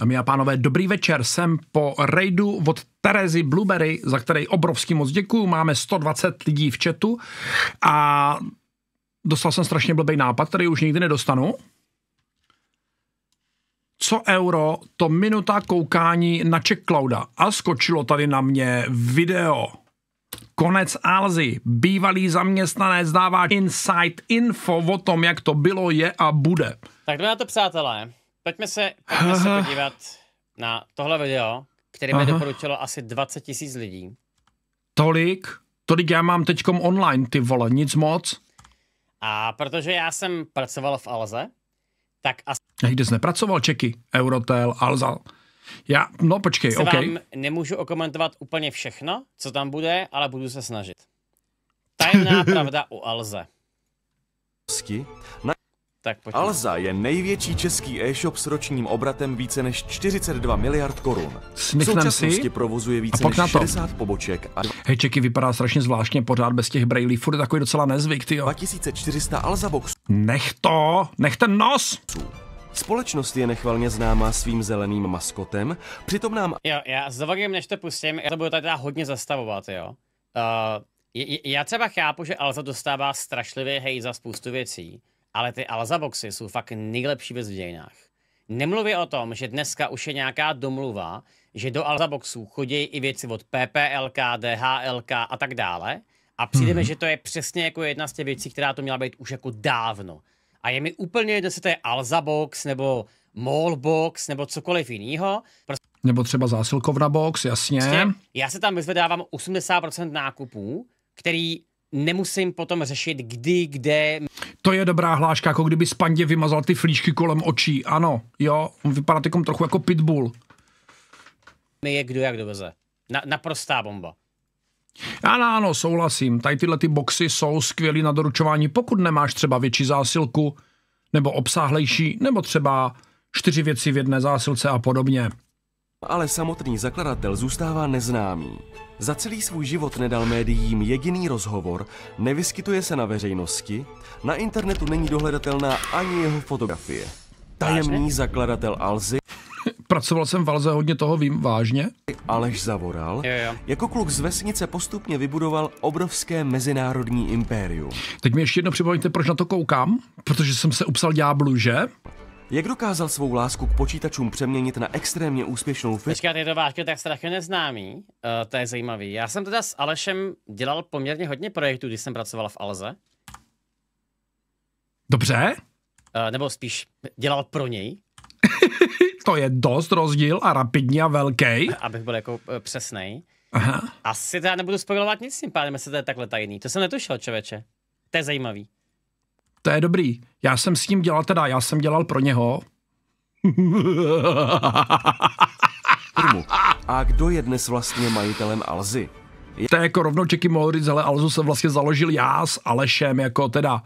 Dámy a pánové, dobrý večer. Jsem po rejdu od Terezy Blueberry, za který obrovský moc děkuju. Máme 120 lidí v chatu a dostal jsem strašně blbý nápad, který už nikdy nedostanu. Co euro, to minuta koukání na Checkclouda a skočilo tady na mě video. Konec Alzy. Bývalý zaměstnanec dává inside info o tom, jak to bylo, je a bude. Tak jdeme na to, přátelé. Pojďme se, pojďme se podívat na tohle video, které mi doporučilo asi 20 tisíc lidí. Tolik? Tolik já mám teďkom online, ty vole, nic moc. A protože já jsem pracoval v Alze, tak asi... Někde jsi nepracoval, Čeky, Eurotel, Alza. Já, no počkej, se okay. Vám nemůžu okomentovat úplně všechno, co tam bude, ale budu se snažit. Tajemná pravda u Alze. Na... Tak pojďme. Alza je největší český e-shop s ročním obratem více než 42 miliard korun. Smyslem si. současnosti si. provozuje více než 60 poboček. A... čeky vypadá strašně zvláštně pořád bez těch brailí, furt je takový docela nezvyk, ty 2400 Alza box. Nech to, nech ten nos! Společnost je nechvalně známá svým zeleným maskotem, přitom nám... Jo, já s dovolím, než to pustím, já to budu tady hodně zastavovat, jo. Uh, eh, j- j- já třeba chápu, že Alza dostává strašlivě hej za spoustu věcí, ale ty Alza boxy jsou fakt nejlepší věc v dějinách. Nemluvě o tom, že dneska už je nějaká domluva, že do Alza boxů chodí i věci od PPLK, DHLK a tak dále. A přijdeme, hmm. že to je přesně jako jedna z těch věcí, která to měla být už jako dávno. A je mi úplně jedno, jestli to je Alza box nebo Mallbox nebo cokoliv jiného. Prost... Nebo třeba zásilkovna box, jasně. Prostě já se tam vyzvedávám 80% nákupů, který nemusím potom řešit kdy, kde, to je dobrá hláška, jako kdyby Spandě vymazal ty flíšky kolem očí. Ano, jo, on vypadá takom trochu jako pitbull. My je kdo jak doveze. Na, naprostá bomba. Ano, ano, souhlasím. Tady tyhle ty boxy jsou skvělý na doručování, pokud nemáš třeba větší zásilku, nebo obsáhlejší, nebo třeba čtyři věci v jedné zásilce a podobně ale samotný zakladatel zůstává neznámý. Za celý svůj život nedal médiím jediný rozhovor, nevyskytuje se na veřejnosti, na internetu není dohledatelná ani jeho fotografie. Tajemný zakladatel Alzy Pracoval jsem v Alze hodně toho, vím, vážně. Aleš Zavoral jo, jo. jako kluk z vesnice postupně vybudoval obrovské mezinárodní impérium. Teď mi ještě jedno připomeňte, proč na to koukám, protože jsem se upsal ďáblu, že? Jak dokázal svou lásku k počítačům přeměnit na extrémně úspěšnou firmu? Počkat, je to vážně tak strašně neznámý, uh, to je zajímavý. Já jsem teda s Alešem dělal poměrně hodně projektů, když jsem pracoval v Alze. Dobře. Uh, nebo spíš dělal pro něj. to je dost rozdíl a rapidně a velký. Abych byl jako uh, eh, přesný. Aha. Asi teda nebudu spojovat nic s tím pádem, jestli to je takhle tajný. To jsem netušil, čověče. To je zajímavý to je dobrý. Já jsem s ním dělal, teda já jsem dělal pro něho. Průmu. A kdo je dnes vlastně majitelem Alzy? Je... To je jako rovnou Čeky Moritz, ale Alzu jsem vlastně založil já s Alešem, jako teda,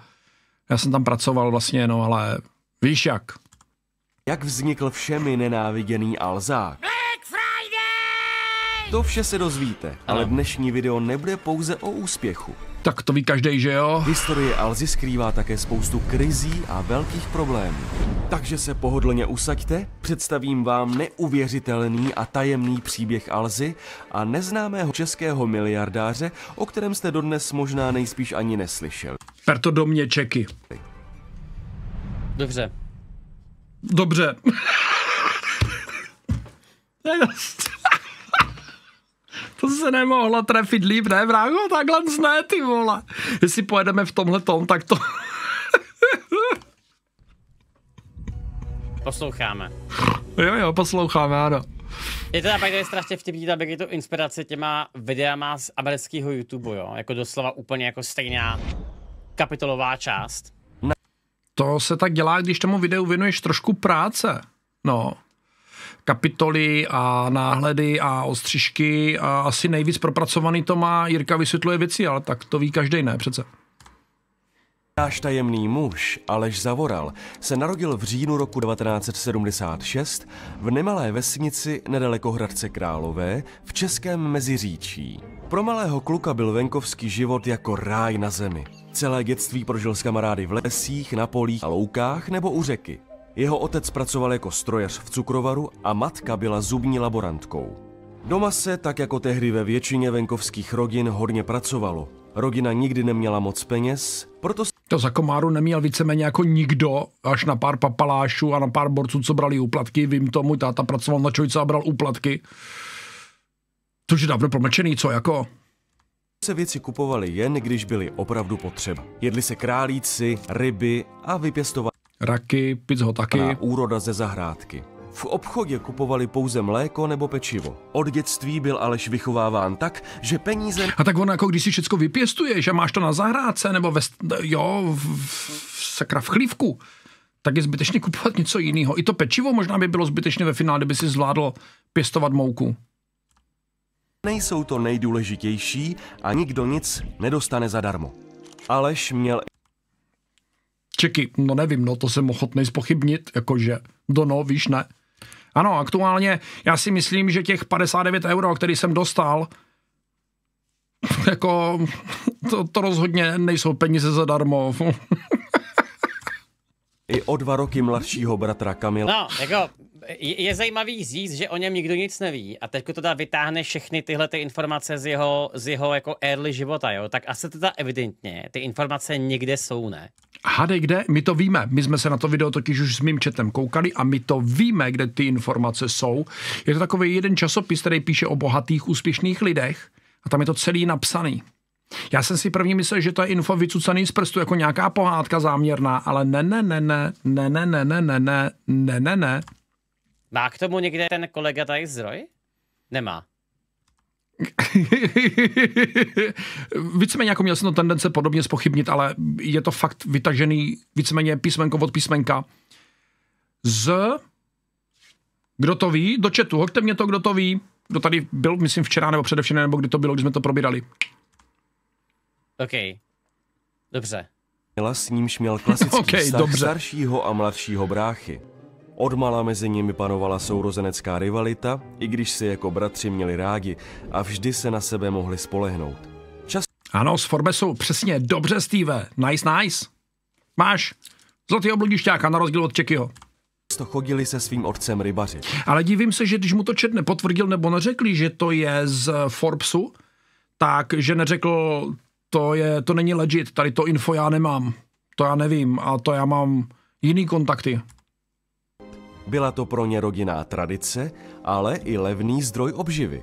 já jsem tam pracoval vlastně, no ale víš jak. Jak vznikl všemi nenáviděný Alzák? To vše se dozvíte, ale no. dnešní video nebude pouze o úspěchu. Tak to ví každý, že jo? Historie Alzy skrývá také spoustu krizí a velkých problémů. Takže se pohodlně usaďte, představím vám neuvěřitelný a tajemný příběh Alzy a neznámého českého miliardáře, o kterém jste dodnes možná nejspíš ani neslyšel. Perto do mě čeky. Dobře. Dobře. To se nemohlo trefit líp, ne, vrágo? Takhle ne, ty vole. Jestli pojedeme v tomhle tom, tak to... Posloucháme. Jo, jo, posloucháme, ano. Je to pak je strašně vtipný, tak je to inspirace těma videama z amerického YouTube, jo? Jako doslova úplně jako stejná kapitolová část. To se tak dělá, když tomu videu věnuješ trošku práce. No kapitoly a náhledy a ostřižky a asi nejvíc propracovaný to má Jirka vysvětluje věci, ale tak to ví každý ne přece. Náš tajemný muž Aleš Zavoral se narodil v říjnu roku 1976 v nemalé vesnici nedaleko Hradce Králové v Českém Meziříčí. Pro malého kluka byl venkovský život jako ráj na zemi. Celé dětství prožil s kamarády v lesích, na polích a loukách nebo u řeky. Jeho otec pracoval jako strojař v cukrovaru a matka byla zubní laborantkou. Doma se, tak jako tehdy ve většině venkovských rodin, hodně pracovalo. Rodina nikdy neměla moc peněz, proto... To za komáru neměl víceméně jako nikdo, až na pár papalášů a na pár borců, co brali úplatky. Vím to, můj táta pracoval na čojce a bral úplatky. To je dávno promlčený, co jako? se věci kupovali jen, když byly opravdu potřeba. Jedli se králíci, ryby a vypěstovali raky, pic ho taky. Pra úroda ze zahrádky. V obchodě kupovali pouze mléko nebo pečivo. Od dětství byl Aleš vychováván tak, že peníze... A tak ono jako když si všechno vypěstuješ a máš to na zahrádce nebo ve, jo, v, v, sakra v chlívku, tak je zbytečně kupovat něco jiného. I to pečivo možná by bylo zbytečně ve finále, kdyby si zvládlo pěstovat mouku. Nejsou to nejdůležitější a nikdo nic nedostane zadarmo. Aleš měl Čeky, no nevím, no to jsem ochotný spochybnit, jakože, do no, víš, ne. Ano, aktuálně já si myslím, že těch 59 euro, který jsem dostal, jako to, to rozhodně nejsou peníze zadarmo. I o dva roky mladšího bratra Kamila. No, jako je, zajímavý zjist, že o něm nikdo nic neví a teď to teda vytáhne všechny tyhle ty informace z jeho, z jeho jako early života, jo? Tak asi teda evidentně ty informace někde jsou, ne? Hade, kde? My to víme. My jsme se na to video totiž už s mým četem koukali a my to víme, kde ty informace jsou. Je to takový jeden časopis, který píše o bohatých, úspěšných lidech a tam je to celý napsaný. Já jsem si první myslel, že to je info vycucený z prstu, jako nějaká pohádka záměrná, ale ne, ne, ne, ne, ne, ne, ne, ne, ne, ne, ne, ne, ne, má k tomu někde ten kolega tady zdroj? Nemá. víceméně jako měl jsem to tendence podobně spochybnit, ale je to fakt vytažený víceméně písmenko od písmenka. Z, kdo to ví, do četu? hoďte mě to, kdo to ví, kdo tady byl, myslím včera nebo především, nebo kdy to bylo, když jsme to probírali. OK, dobře. Měla s nímž měl klasický okay, vztah dobře. staršího a mladšího bráchy. Odmala mezi nimi panovala sourozenecká rivalita, i když si jako bratři měli rádi a vždy se na sebe mohli spolehnout. Čas... Ano, s Forbesou, přesně, dobře, Steve, nice, nice. Máš zlatý obludišťák na rozdíl od Čekyho To chodili se svým otcem rybaři. Ale divím se, že když mu to čet nepotvrdil nebo neřekli, že to je z eh, Forbesu, tak že neřekl, to, je, to není legit, tady to info já nemám, to já nevím a to já mám jiný kontakty. Byla to pro ně rodinná tradice, ale i levný zdroj obživy.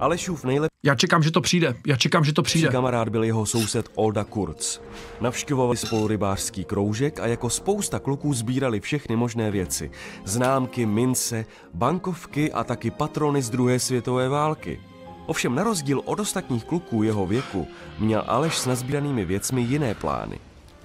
Alešův nejlepší já čekám, že to přijde. Já čekám, že to přijde. kamarád byl jeho soused Olda Kurz. Navštěvovali spolu rybářský kroužek a jako spousta kluků sbírali všechny možné věci. Známky, mince, bankovky a taky patrony z druhé světové války. Ovšem na rozdíl od ostatních kluků jeho věku měl Aleš s nazbíranými věcmi jiné plány.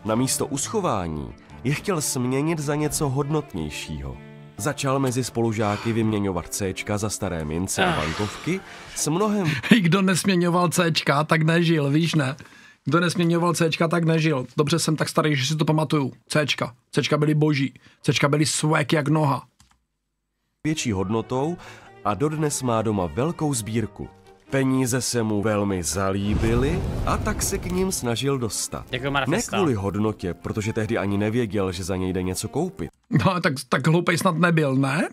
Na místo uschování je chtěl směnit za něco hodnotnějšího. Začal mezi spolužáky vyměňovat C za staré mince a ah. bankovky s mnohem... Kdo nesměňoval C, tak nežil, víš ne? Kdo nesměňoval C, tak nežil. Dobře jsem tak starý, že si to pamatuju. C. C byly boží. C byly swag jak noha. Větší hodnotou a dodnes má doma velkou sbírku. Peníze se mu velmi zalíbily a tak se k ním snažil dostat. ne kvůli hodnotě, protože tehdy ani nevěděl, že za něj jde něco koupit. No, tak, tak hloupej snad nebyl, ne?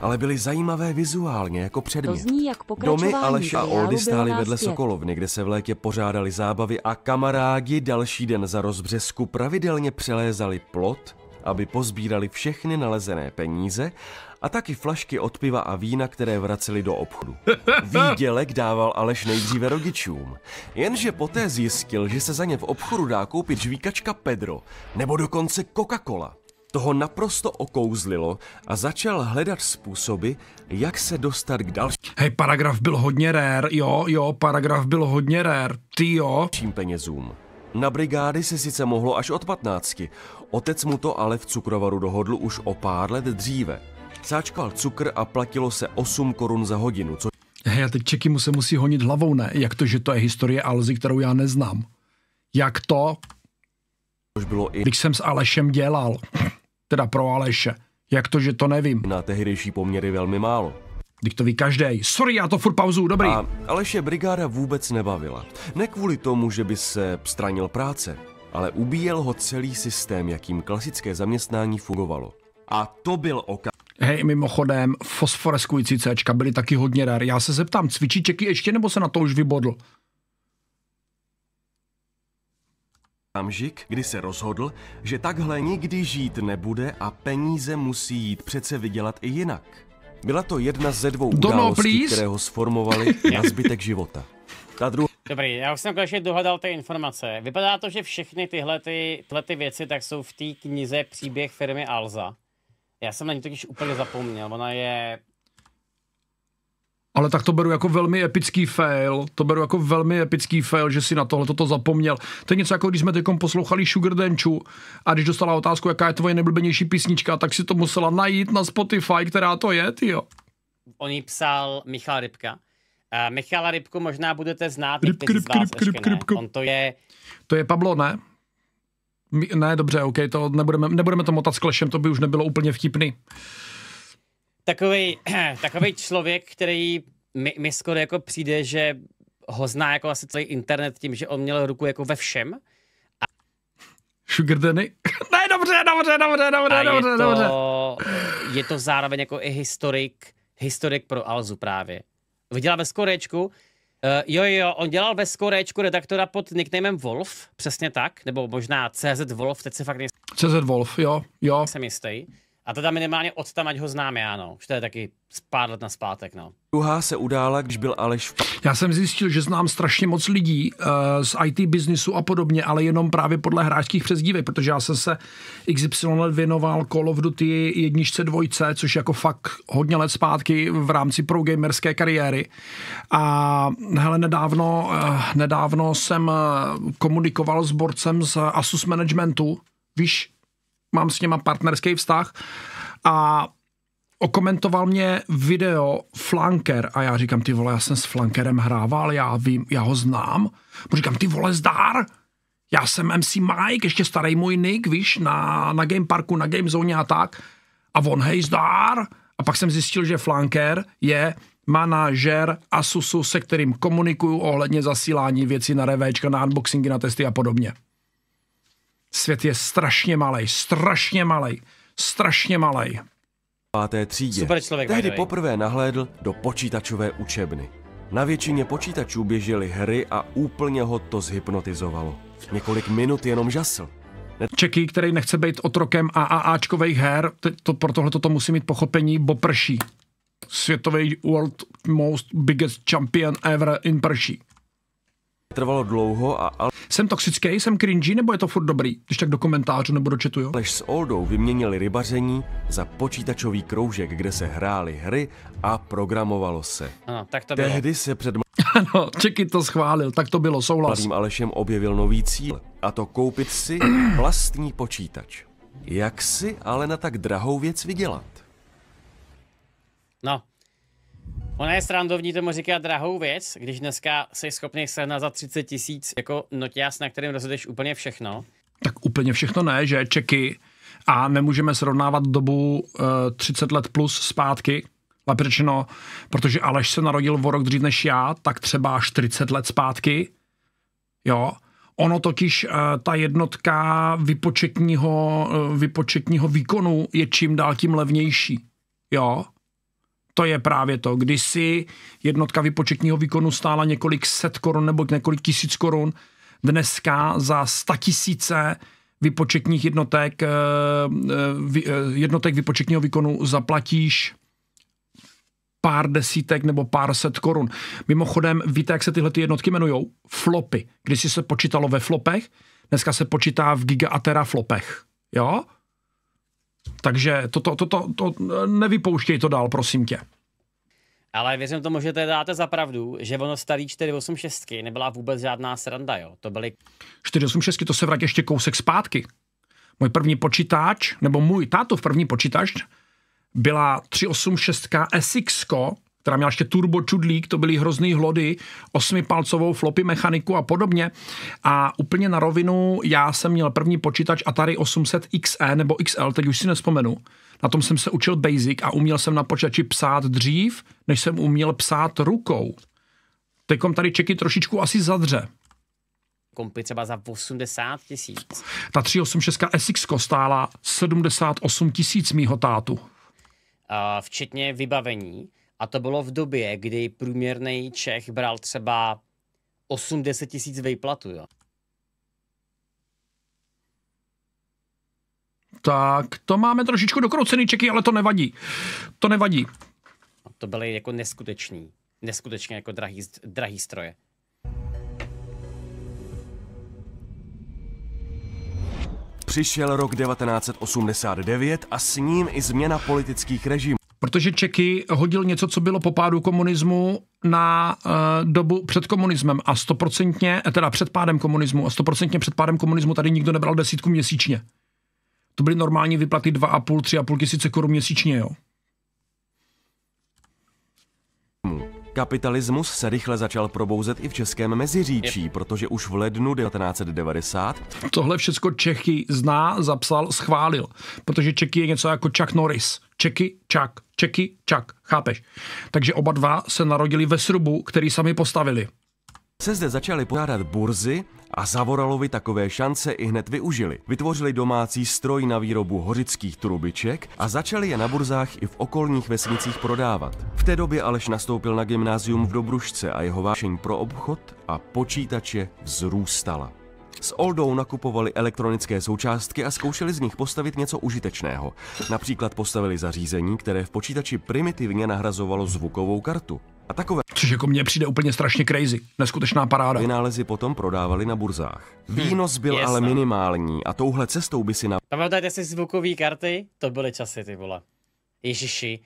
ale byly zajímavé vizuálně jako předmět. To zní jak Domy Aleš a Oldy stály vedle pět. Sokolovny, kde se v létě pořádali zábavy a kamarádi další den za rozbřesku pravidelně přelézali plot, aby pozbírali všechny nalezené peníze a taky flašky od piva a vína, které vraceli do obchodu. Výdělek dával Aleš nejdříve rodičům. Jenže poté zjistil, že se za ně v obchodu dá koupit žvíkačka Pedro, nebo dokonce Coca-Cola. Toho naprosto okouzlilo a začal hledat způsoby, jak se dostat k další. Hej, paragraf byl hodně rare, jo, jo, paragraf byl hodně rare, ty jo. Čím penězům. Na brigády se sice mohlo až od patnácti, otec mu to ale v cukrovaru dohodl už o pár let dříve sáčkal cukr a platilo se 8 korun za hodinu. Co... Hej, a teď Čeky mu se musí honit hlavou, ne? Jak to, že to je historie Alzy, kterou já neznám? Jak to? Což bylo i... Když jsem s Alešem dělal. Teda pro Aleše. Jak to, že to nevím? Na tehdejší poměry velmi málo. Když to ví každý. Sorry, já to furt pauzu, dobrý. A Aleše brigáda vůbec nebavila. Ne kvůli tomu, že by se stranil práce, ale ubíjel ho celý systém, jakým klasické zaměstnání fungovalo. A to byl okamžik. Hej, mimochodem, fosforeskující C byly taky hodně rar. Já se zeptám, cvičí čeky ještě nebo se na to už vybodl? Tamžik, kdy se rozhodl, že takhle nikdy žít nebude a peníze musí jít přece vydělat i jinak. Byla to jedna ze dvou Don't událostí, know, které ho sformovali na zbytek života. Ta druh- Dobrý, já už jsem konečně dohadal ty informace. Vypadá to, že všechny tyhle, ty, tyhle ty věci tak jsou v té knize Příběh firmy Alza. Já jsem na ní totiž úplně zapomněl. Ona je ale tak to beru jako velmi epický fail, to beru jako velmi epický fail, že si na tohle toto zapomněl. To je něco jako když jsme teď poslouchali Sugar Denchu a když dostala otázku, jaká je tvoje nejblbenější písnička, tak si to musela najít na Spotify, která to je, jo. On psal Michal Rybka. Uh, Michala Rybku možná budete znát, Rybka, rybka, rybka, rybka. rybk, rybk. On to je... To je Pablo, ne? Ne, dobře, OK, to nebudeme, nebudeme to motat s klešem, to by už nebylo úplně vtipný. Takový, takový člověk, který mi, mi skoro jako přijde, že ho zná jako asi celý internet tím, že on měl ruku jako ve všem. A... Sugar Danny? ne, dobře, dobře, dobře, dobře, a dobře, je to, dobře. Je to zároveň jako i historik, historik pro Alzu právě. Viděla ve skorečku, Uh, jo, jo, on dělal ve skorečku redaktora pod nicknamem Wolf, přesně tak, nebo možná CZ Wolf, teď se fakt nejsem. CZ Wolf, jo, jo. Jsem jistý. A teda minimálně od tam, ať ho znám já, no. Už to je taky pár let zpátek, no. Druhá se udála, když byl Aleš v... Já jsem zjistil, že znám strašně moc lidí uh, z IT biznisu a podobně, ale jenom právě podle hráčských přezdívek, protože já jsem se XY věnoval Call of Duty jedničce dvojce, což jako fakt hodně let zpátky v rámci gamerské kariéry. A hele, nedávno, uh, nedávno jsem eh, komunikoval s borcem z Asus Managementu, víš, mám s něma partnerský vztah a okomentoval mě video Flanker a já říkám, ty vole, já jsem s Flankerem hrával, já vím, já ho znám. Říkám, ty vole, zdár, já jsem MC Mike, ještě starý můj nick, víš, na, na Game Parku, na Game Zone a tak. A on, hej, zdár. A pak jsem zjistil, že Flanker je manažer Asusu, se kterým komunikuju ohledně zasílání věcí na revéčka, na unboxingy, na testy a podobně. Svět je strašně malý, strašně malý, strašně malý. Páté třídě. Super člověk, Tehdy nejde. poprvé nahlédl do počítačové učebny. Na většině počítačů běžely hry a úplně ho to zhypnotizovalo. Několik minut jenom žasl. Čeky, který nechce být otrokem AAAčkových her, to, pro tohle to musí mít pochopení, bo prší. Světový world most biggest champion ever in prší. Trvalo dlouho a... Al... Jsem toxický, jsem cringy, nebo je to furt dobrý? Když tak do komentářů nebo do jo? Lež s Oldou vyměnili rybaření za počítačový kroužek, kde se hrály hry a programovalo se. Ano, tak to bylo. Tehdy se před... Ano, Čeky to schválil, tak to bylo, souhlas. Mladým Alešem objevil nový cíl, a to koupit si vlastní počítač. Jak si ale na tak drahou věc vydělat? No, Ona je srandovní tomu říká drahou věc, když dneska jsi schopný na za 30 tisíc jako noťás, na kterým rozhodeš úplně všechno. Tak úplně všechno ne, že čeky a nemůžeme srovnávat dobu e, eh, 30 let plus zpátky, Lepřečeno, protože Aleš se narodil o rok dřív než já, tak třeba 40 let zpátky, jo, Ono totiž, eh, ta jednotka vypočetního, eh, vypočetního výkonu je čím dál tím levnější. Jo, to je právě to. Když si jednotka výpočetního výkonu stála několik set korun nebo několik tisíc korun, dneska za sta tisíce výpočetních jednotek, eh, eh, jednotek výpočetního výkonu zaplatíš pár desítek nebo pár set korun. Mimochodem, víte, jak se tyhle ty jednotky jmenují? Flopy. Když se počítalo ve flopech, dneska se počítá v giga a teraflopech. Jo? Takže toto, to to, to nevypouštěj to dál, prosím tě. Ale věřím tomu, že to dáte za pravdu, že ono starý 486 nebyla vůbec žádná sranda, jo. To byly... 486 to se vrátí ještě kousek zpátky. Můj první počítač, nebo můj tátův první počítač, byla 386 SX, která měla ještě turbo čudlík, to byly hrozný hlody, osmipalcovou flopy mechaniku a podobně. A úplně na rovinu já jsem měl první počítač Atari 800 XE nebo XL, teď už si nespomenu. Na tom jsem se učil basic a uměl jsem na počítači psát dřív, než jsem uměl psát rukou. Teďkom tady Čeky trošičku asi zadře kompy třeba za 80 tisíc. Ta 386 SX stála 78 tisíc mýho tátu. včetně vybavení. A to bylo v době, kdy průměrný Čech bral třeba 80 tisíc vejplatu, jo. Tak, to máme trošičku dokroucený Čeky, ale to nevadí. To nevadí. A to byly jako neskutečný, neskutečně jako drahý, drahý stroje. Přišel rok 1989 a s ním i změna politických režimů protože Čeky hodil něco, co bylo po pádu komunismu na uh, dobu před komunismem a stoprocentně, eh, teda před pádem komunismu a stoprocentně před pádem komunismu tady nikdo nebral desítku měsíčně. To byly normální vyplaty 2,5, 3,5 tisíce korun měsíčně, jo. Hmm. Kapitalismus se rychle začal probouzet i v českém meziříčí, protože už v lednu 1990... Tohle všecko Čechy zná, zapsal, schválil, protože Čechy je něco jako Chuck Norris. Čeky, Čak, Čeky, Čak, chápeš? Takže oba dva se narodili ve srubu, který sami postavili. Se zde začaly pořádat burzy a Zavoralovi takové šance i hned využili. Vytvořili domácí stroj na výrobu hořických trubiček a začali je na burzách i v okolních vesnicích prodávat. V té době Aleš nastoupil na gymnázium v Dobrušce a jeho vášeň pro obchod a počítače vzrůstala. S Oldou nakupovali elektronické součástky a zkoušeli z nich postavit něco užitečného. Například postavili zařízení, které v počítači primitivně nahrazovalo zvukovou kartu a takové. Což jako mně přijde úplně strašně crazy. Neskutečná paráda. Vynálezy potom prodávali na burzách. Výnos byl Jasno. ale minimální a touhle cestou by si na... Pamatujete si zvukové karty? To byly časy, ty vole. Ježiši.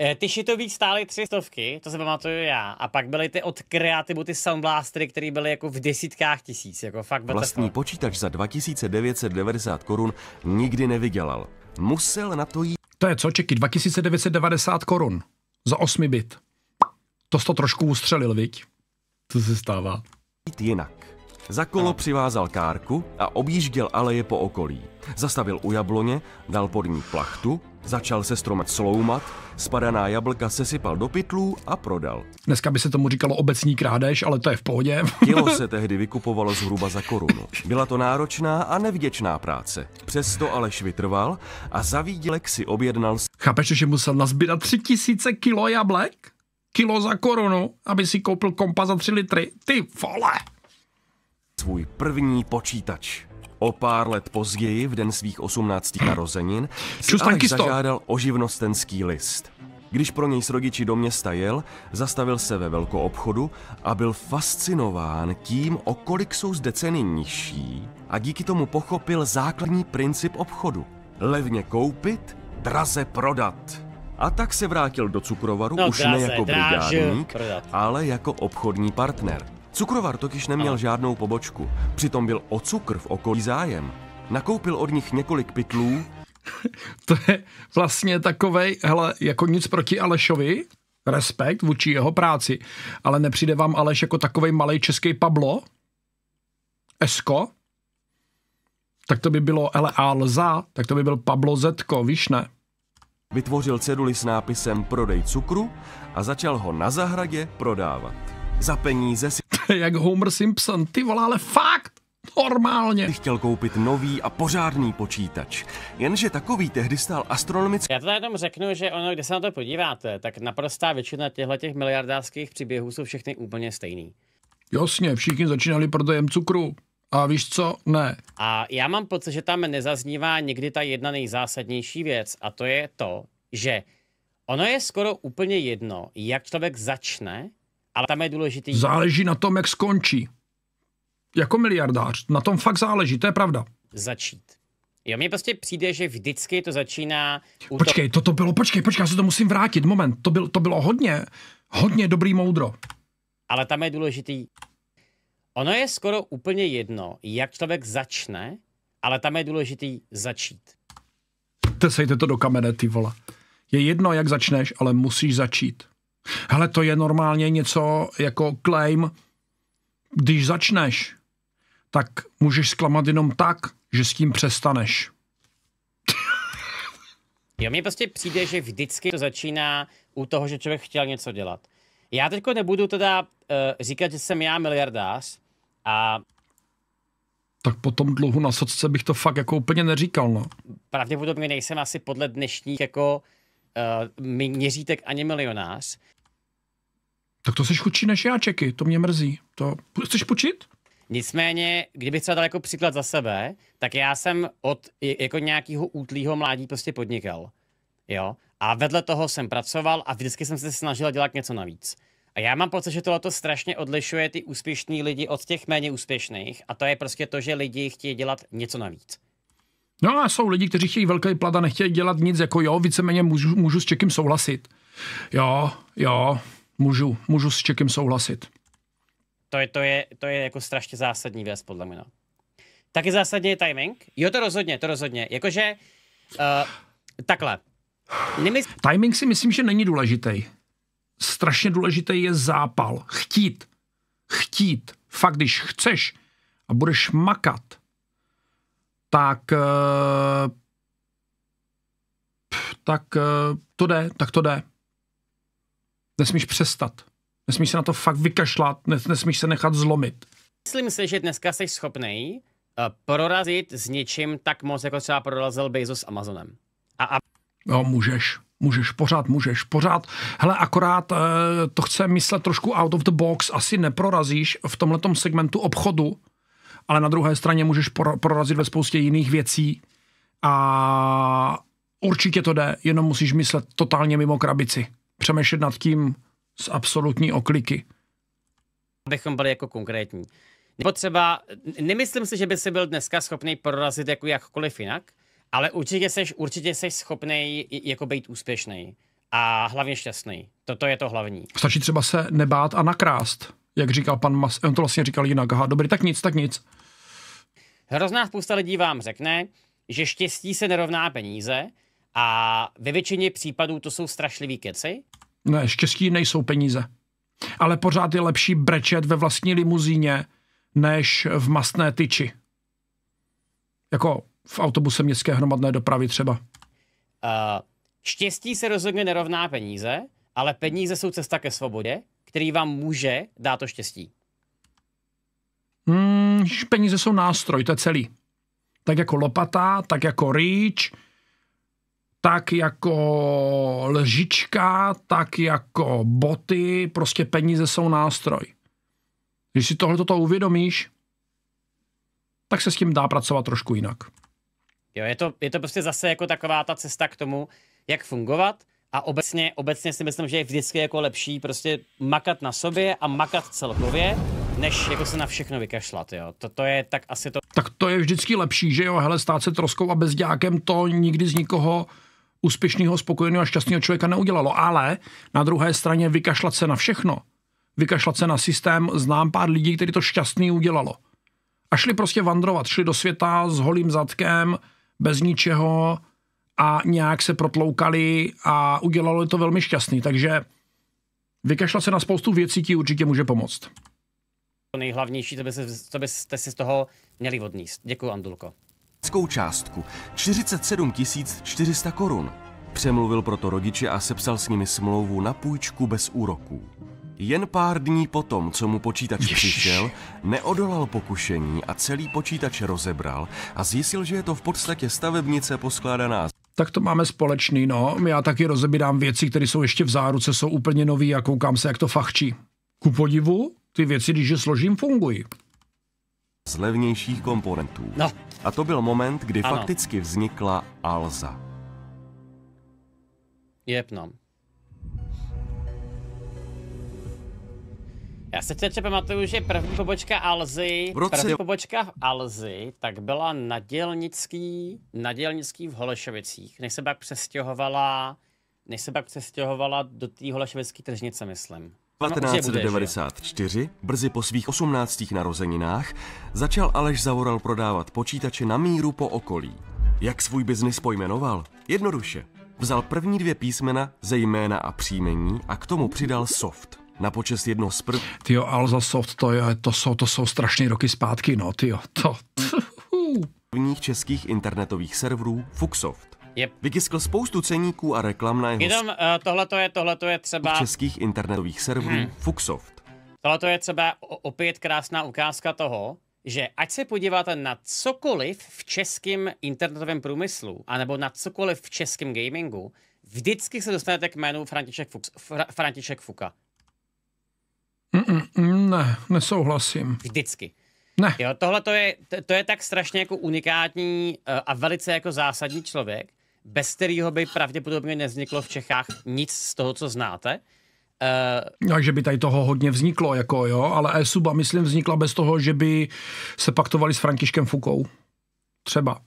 E, ty šitový stály tři stovky, to se pamatuju já. A pak byly ty od kreativu, ty soundblastery, které byly jako v desítkách tisíc. Jako fakt Vlastní to... počítač za 2990 korun nikdy nevydělal. Musel na to jít... To je co, čeky, 2990 korun. Za 8 bit. To to trošku ustřelil, viď? Co se stává? Jinak. Za kolo přivázal kárku a objížděl aleje po okolí. Zastavil u jabloně, dal pod ní plachtu, začal se stromec sloumat, spadaná jablka sesypal do pytlů a prodal. Dneska by se tomu říkalo obecní krádež, ale to je v pohodě. Tělo se tehdy vykupovalo zhruba za korunu. Byla to náročná a nevděčná práce. Přesto Aleš vytrval a za výdělek si objednal... Chápeš, že musel nazbírat tři tisíce kilo jablek? kilo za korunu, aby si koupil kompa za 3 litry. Ty vole! Svůj první počítač. O pár let později, v den svých 18 narozenin, si Alek zažádal o živnostenský list. Když pro něj s rodiči do města jel, zastavil se ve velkou obchodu a byl fascinován tím, o kolik jsou zde ceny nižší a díky tomu pochopil základní princip obchodu. Levně koupit, draze prodat. A tak se vrátil do cukrovaru no, už ne jako brigádník, ale jako obchodní partner. Cukrovar totiž neměl no. žádnou pobočku, přitom byl o cukr v okolí zájem. Nakoupil od nich několik pytlů. to je vlastně takovej, hele, jako nic proti Alešovi, respekt vůči jeho práci, ale nepřijde vám Aleš jako takovej malý český Pablo? Esko? Tak to by bylo, ale Alza, tak to by byl Pablo Zetko, víš ne? Vytvořil ceduly s nápisem Prodej cukru a začal ho na zahradě prodávat. Za peníze si... Jak Homer Simpson, ty volá, ale fakt! Normálně. Chtěl koupit nový a pořádný počítač. Jenže takový tehdy stál astronomický. Já to jenom řeknu, že ono, když se na to podíváte, tak naprostá většina těchto těch miliardářských příběhů jsou všechny úplně stejný. Jasně, všichni začínali prodejem cukru. A víš co? Ne. A já mám pocit, že tam nezaznívá někdy ta jedna nejzásadnější věc a to je to, že ono je skoro úplně jedno, jak člověk začne, ale tam je důležitý... Záleží na tom, jak skončí. Jako miliardář. Na tom fakt záleží, to je pravda. Začít. Jo, mně prostě přijde, že vždycky to začíná... U počkej, to... to bylo, počkej, počkej, já se to musím vrátit, moment. To, byl, to bylo hodně, hodně dobrý moudro. Ale tam je důležitý Ono je skoro úplně jedno, jak člověk začne, ale tam je důležitý začít. Sejte to do kamene, ty vole. Je jedno, jak začneš, ale musíš začít. Hele, to je normálně něco jako claim. Když začneš, tak můžeš zklamat jenom tak, že s tím přestaneš. Jo, mně prostě přijde, že vždycky to začíná u toho, že člověk chtěl něco dělat. Já teďko nebudu teda uh, říkat, že jsem já miliardář, a tak po tom dluhu na socce bych to fakt jako úplně neříkal, no. Pravděpodobně nejsem asi podle dnešních jako uh, měřítek ani milionář. Tak to jsi chudší než já, Čeky, to mě mrzí. To Chceš počít? Nicméně, kdybych třeba dal jako příklad za sebe, tak já jsem od jako nějakého útlýho mládí prostě podnikal. Jo? A vedle toho jsem pracoval a vždycky jsem se snažil dělat něco navíc. A já mám pocit, že tohle to strašně odlišuje ty úspěšní lidi od těch méně úspěšných. A to je prostě to, že lidi chtějí dělat něco navíc. No a jsou lidi, kteří chtějí velký plat a nechtějí dělat nic, jako jo, víceméně můžu, můžu s Čekem souhlasit. Jo, jo, můžu, můžu s Čekem souhlasit. To je, to je, to je jako strašně zásadní věc, podle mě. No. Taky zásadně je timing. Jo, to rozhodně, to rozhodně. Jakože, uh, takhle. Nemysl... Timing si myslím, že není důležitý strašně důležitý je zápal. Chtít. Chtít. Fakt, když chceš a budeš makat, tak eh, tak eh, to jde, tak to jde. Nesmíš přestat. Nesmíš se na to fakt vykašlat, nesmíš se nechat zlomit. Myslím si, že dneska jsi schopný eh, prorazit s něčím tak moc, jako třeba prorazil Bezos s Amazonem. A, a... No, můžeš. Můžeš pořád, můžeš pořád. Hele, akorát eh, to chce myslet trošku out of the box, asi neprorazíš v tomhletom segmentu obchodu, ale na druhé straně můžeš prorazit ve spoustě jiných věcí a určitě to jde, jenom musíš myslet totálně mimo krabici. Přemýšlet nad tím z absolutní okliky. Abychom byli jako konkrétní. Nebo třeba, nemyslím si, že by si byl dneska schopný prorazit jako jakkoliv jinak, ale určitě jsi určitě schopný jako být úspěšný a hlavně šťastný. Toto je to hlavní. Stačí třeba se nebát a nakrást, jak říkal pan Mas, on to vlastně říkal jinak, aha, dobrý, tak nic, tak nic. Hrozná spousta lidí vám řekne, že štěstí se nerovná peníze a ve většině případů to jsou strašlivý keci. Ne, štěstí nejsou peníze. Ale pořád je lepší brečet ve vlastní limuzíně, než v mastné tyči. Jako v autobuse městské hromadné dopravy třeba? Uh, štěstí se rozhodně nerovná peníze, ale peníze jsou cesta ke svobodě, který vám může dát to štěstí. Hmm, peníze jsou nástroj, to je celý. Tak jako lopata, tak jako rýč, tak jako lžička, tak jako boty, prostě peníze jsou nástroj. Když si tohle toto uvědomíš, tak se s tím dá pracovat trošku jinak. Jo, je, to, je to prostě zase jako taková ta cesta k tomu, jak fungovat a obecně, obecně si myslím, že je vždycky jako lepší prostě makat na sobě a makat celkově, než jako se na všechno vykašlat, jo. To, to je tak asi to... Tak to je vždycky lepší, že jo, hele, stát se troskou a bezďákem to nikdy z nikoho úspěšného, spokojeného a šťastného člověka neudělalo. Ale na druhé straně vykašlat se na všechno, vykašlat se na systém, znám pár lidí, kteří to šťastný udělalo. A šli prostě vandrovat, šli do světa s holým zadkem, bez ničeho a nějak se protloukali a udělalo to velmi šťastný, takže vykašla se na spoustu věcí, ti určitě může pomoct. To nejhlavnější, co by se, byste si z toho měli odníst. Děkuji, Andulko. Částku 47 400 korun. Přemluvil proto rodiče a sepsal s nimi smlouvu na půjčku bez úroků. Jen pár dní potom, co mu počítač Ježiš. přišel, neodolal pokušení a celý počítač rozebral a zjistil, že je to v podstatě stavebnice poskládaná tak to máme společný, no. Já taky rozebírám věci, které jsou ještě v záruce, jsou úplně nový a koukám se, jak to fachčí. Ku podivu, ty věci, když je složím, fungují. Z levnějších komponentů. No. A to byl moment, kdy ano. fakticky vznikla Alza. Jepno. Já se třeba pamatuju, že první pobočka Alzy, první pobočka v Alzy, tak byla na dělnický, na dělnický v Holešovicích, než se pak přestěhovala, než se pak přestěhovala do té holešovické tržnice, myslím. 1994, no, brzy po svých 18. narozeninách, začal Aleš Zavoral prodávat počítače na míru po okolí. Jak svůj biznis pojmenoval? Jednoduše. Vzal první dvě písmena ze jména a příjmení a k tomu přidal soft na počest jedno z prv... Tyjo, Soft, to, je, to, jsou, to jsou strašné roky zpátky, no, tyjo, to... ...prvních českých internetových serverů Fuxoft. Yep. Vytiskl spoustu ceníků a reklam na jeho... Jenom uh, tohleto je, tohleto je třeba... ...českých internetových serverů hmm. Fuxoft. Tohleto je třeba opět krásná ukázka toho, že ať se podíváte na cokoliv v českém internetovém průmyslu, anebo na cokoliv v českém gamingu, vždycky se dostanete k jménu František, Fux, Fra, František Fuka. Ne, nesouhlasím. Vždycky. Ne. Jo, tohle to je, to, je tak strašně jako unikátní eh, a velice jako zásadní člověk, bez kterého by pravděpodobně nevzniklo v Čechách nic z toho, co znáte. Uh, eh, Takže no, by tady toho hodně vzniklo, jako jo, ale ESUBA, suba myslím, vznikla bez toho, že by se paktovali s Františkem Fukou. Třeba.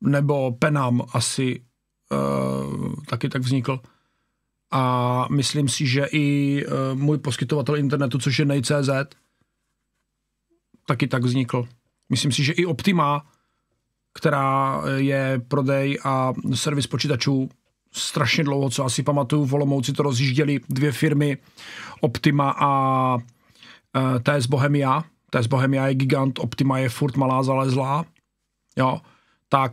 Nebo Penam asi uh, taky tak vznikl a myslím si, že i eh, můj poskytovatel internetu, což je nej.cz, taky tak vznikl. Myslím si, že i Optima, která eh, je prodej a servis počítačů strašně dlouho, co asi pamatuju, v Olomouci to rozjížděli dvě firmy, Optima a eh, TS Bohemia. TS Bohemia je gigant, Optima je furt malá zalezlá, jo, tak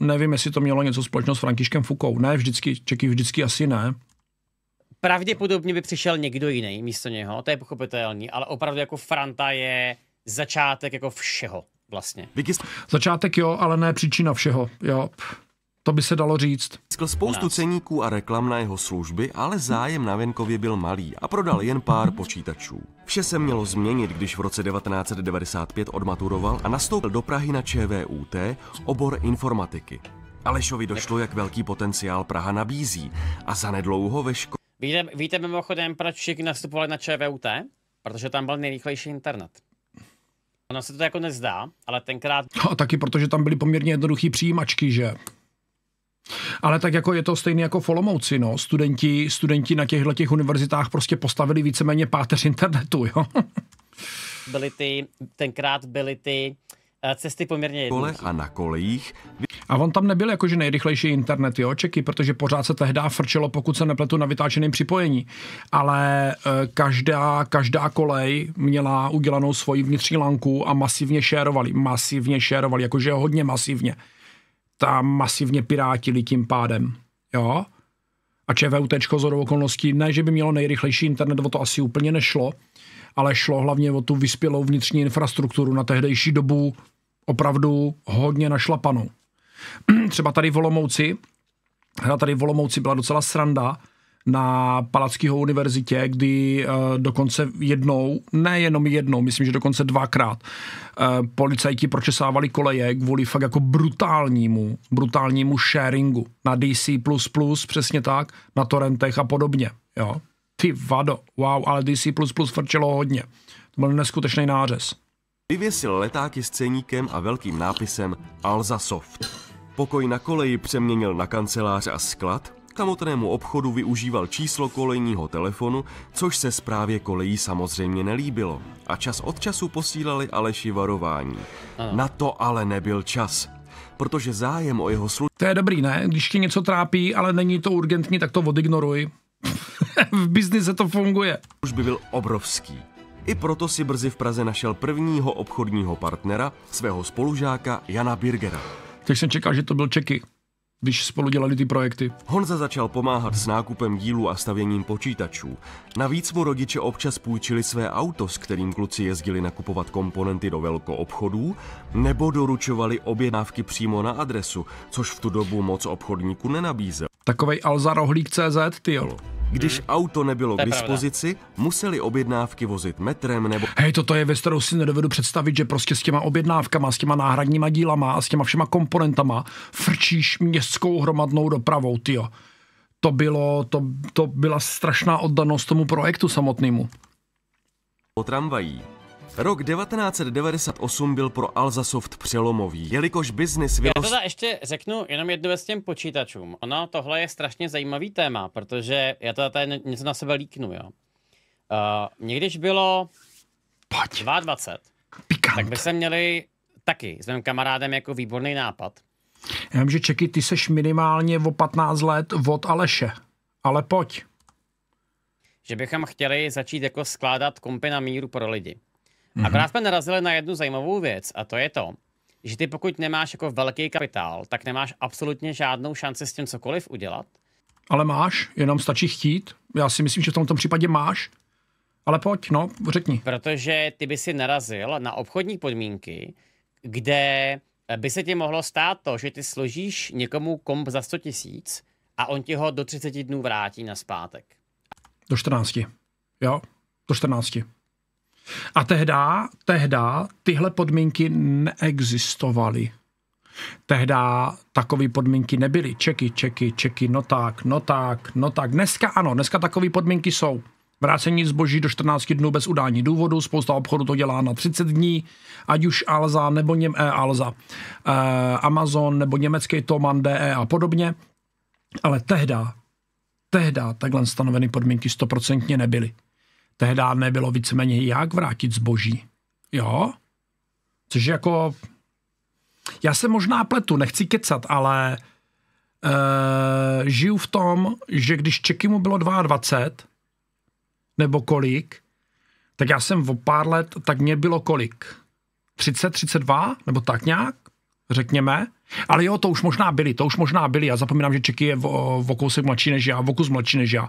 nevím, jestli to mělo něco společného s Františkem Fukou. Ne, vždycky, Čeky vždycky asi ne pravděpodobně by přišel někdo jiný místo něho, to je pochopitelný, ale opravdu jako Franta je začátek jako všeho vlastně. Začátek jo, ale ne příčina všeho, jo. To by se dalo říct. Získal spoustu ceníků a reklam na jeho služby, ale zájem na venkově byl malý a prodal jen pár počítačů. Vše se mělo změnit, když v roce 1995 odmaturoval a nastoupil do Prahy na ČVUT obor informatiky. Alešovi došlo, jak velký potenciál Praha nabízí a zanedlouho ve škole Víte, víte mimochodem, proč všichni nastupovali na ČVUT? Protože tam byl nejrychlejší internet. Ono se to jako nezdá, ale tenkrát... No, a taky protože tam byly poměrně jednoduchý přijímačky, že? Ale tak jako je to stejné jako Folomouci, no. Studenti, studenti na těchto těch univerzitách prostě postavili víceméně páteř internetu, jo. byly ty, tenkrát byly ty eh, cesty poměrně jednoduché. a na kolejích a on tam nebyl jakože nejrychlejší internet, jo, čeky, protože pořád se tehdy frčelo, pokud se nepletu na vytáčeném připojení. Ale eh, každá, každá kolej měla udělanou svoji vnitřní lanku a masivně šérovali, masivně šérovali, jakože hodně masivně. Tam masivně pirátili tím pádem, jo. A ČVUT z okolností, ne, že by mělo nejrychlejší internet, o to asi úplně nešlo, ale šlo hlavně o tu vyspělou vnitřní infrastrukturu na tehdejší dobu opravdu hodně našlapanou. Třeba tady v Olomouci, hra tady v Olomouci byla docela sranda, na Palackého univerzitě, kdy uh, dokonce jednou, nejenom jednou, myslím, že dokonce dvakrát, uh, policajti pročesávali koleje kvůli fakt jako brutálnímu, brutálnímu sharingu na DC++, přesně tak, na torrentech a podobně, jo. Ty vado, wow, ale DC++ frčelo hodně. To byl neskutečný nářez. Vyvěsil letáky s ceníkem a velkým nápisem Alza Soft. Pokoj na koleji přeměnil na kancelář a sklad, kamotnému obchodu využíval číslo kolejního telefonu, což se zprávě kolejí samozřejmě nelíbilo. A čas od času posílali Aleši varování. Ano. Na to ale nebyl čas protože zájem o jeho služby... To je dobrý, ne? Když ti něco trápí, ale není to urgentní, tak to odignoruj. v biznise to funguje. Už by byl obrovský. I proto si brzy v Praze našel prvního obchodního partnera, svého spolužáka Jana Birgera tak jsem čekal, že to byl Čeky, když spolu dělali ty projekty. Honza začal pomáhat s nákupem dílu a stavěním počítačů. Navíc mu rodiče občas půjčili své auto, s kterým kluci jezdili nakupovat komponenty do obchodů, nebo doručovali objednávky přímo na adresu, což v tu dobu moc obchodníku nenabízel. Takovej alzarohlík.cz, ty jo. Když hmm. auto nebylo k dispozici, museli objednávky vozit metrem nebo... Hej, toto je věc, kterou si nedovedu představit, že prostě s těma objednávkama, s těma náhradníma dílama a s těma všema komponentama frčíš městskou hromadnou dopravou, tyjo. To, bylo, to, to byla strašná oddanost tomu projektu samotnému. Po tramvají Rok 1998 byl pro Alzasoft přelomový, jelikož biznis vyrost... Já teda ještě řeknu jenom jednu věc těm počítačům. Ono, tohle je strašně zajímavý téma, protože já to tady něco na sebe líknu, jo. Uh, mě když bylo Pojď. 22, Pikant. tak by se měli taky s mým kamarádem jako výborný nápad. Já vím, že Čeky, ty seš minimálně o 15 let od Aleše, ale pojď. Že bychom chtěli začít jako skládat kompy na míru pro lidi. Mm-hmm. Akorát jsme narazili na jednu zajímavou věc a to je to, že ty pokud nemáš jako velký kapitál, tak nemáš absolutně žádnou šanci s tím cokoliv udělat. Ale máš, jenom stačí chtít. Já si myslím, že v tomto případě máš. Ale pojď, no, řekni. Protože ty by si narazil na obchodní podmínky, kde by se ti mohlo stát to, že ty složíš někomu komp za 100 tisíc a on ti ho do 30 dnů vrátí na zpátek. Do 14. Jo, do 14. A tehda, tehda tyhle podmínky neexistovaly. Tehda takové podmínky nebyly. Čeky, čeky, čeky, no no tak, no tak. Dneska ano, dneska takové podmínky jsou. Vrácení zboží do 14 dnů bez udání důvodu, spousta obchodu to dělá na 30 dní, ať už Alza nebo něm, e, Alza, e, Amazon nebo německý Toman, DE a podobně. Ale tehda, tehda takhle stanoveny podmínky stoprocentně nebyly tehdy nebylo víceméně jak vrátit zboží. Jo? Což jako... Já se možná pletu, nechci kecat, ale e, žiju v tom, že když čeky mu bylo 22, nebo kolik, tak já jsem o pár let, tak mě bylo kolik? 30, 32, nebo tak nějak, řekněme. Ale jo, to už možná byli, to už možná byli. Já zapomínám, že Čeky je v, v kousek mladší než já, v kus mladší než já.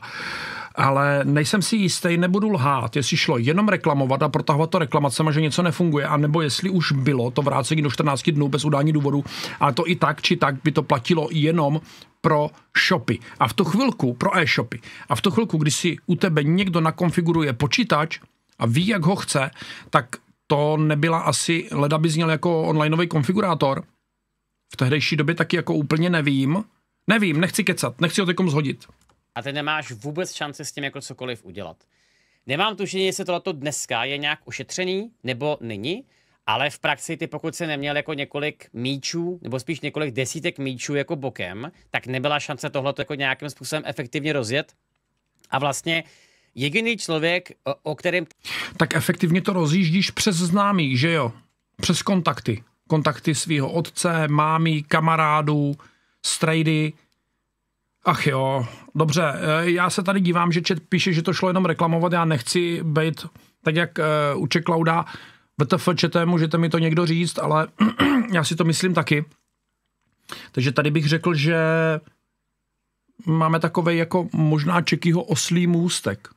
Ale nejsem si jistý, nebudu lhát, jestli šlo jenom reklamovat a protahovat to reklamacema, že něco nefunguje, anebo jestli už bylo to vrácení do 14 dnů bez udání důvodu, ale to i tak či tak by to platilo jenom pro shopy. A v tu chvilku, pro e-shopy, a v tu chvilku, kdy si u tebe někdo nakonfiguruje počítač a ví, jak ho chce, tak to nebyla asi, leda by zněl jako onlineový konfigurátor, v tehdejší době taky jako úplně nevím. Nevím, nechci kecat, nechci ho teďkom zhodit. A ty nemáš vůbec šanci s tím jako cokoliv udělat. Nemám tušení, jestli tohleto dneska je nějak ošetřený, nebo není, ale v praxi ty pokud se neměl jako několik míčů, nebo spíš několik desítek míčů jako bokem, tak nebyla šance tohleto jako nějakým způsobem efektivně rozjet. A vlastně jediný člověk, o, o kterém... Tak efektivně to rozjíždíš přes známý, že jo? Přes kontakty kontakty svého otce, mámy, kamarádů, strejdy. Ach jo, dobře, eh, já se tady dívám, že Čet píše, že to šlo jenom reklamovat, já nechci být tak jak eh, u Čeklauda, VTF čete, můžete mi to někdo říct, ale já si to myslím taky. Takže tady bych řekl, že máme takový jako možná Čekyho oslý můstek.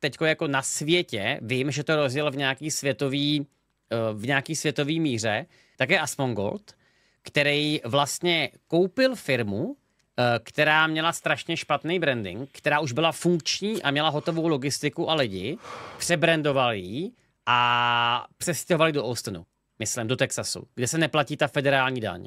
Teďko jako na světě, vím, že to rozjel v nějaký světový Eh, v nějaký světový míře, tak je Aspon Gold, který vlastně koupil firmu, eh, která měla strašně špatný branding, která už byla funkční a měla hotovou logistiku a lidi, přebrandoval ji a přestěhovali do Austinu, myslím, do Texasu, kde se neplatí ta federální daň.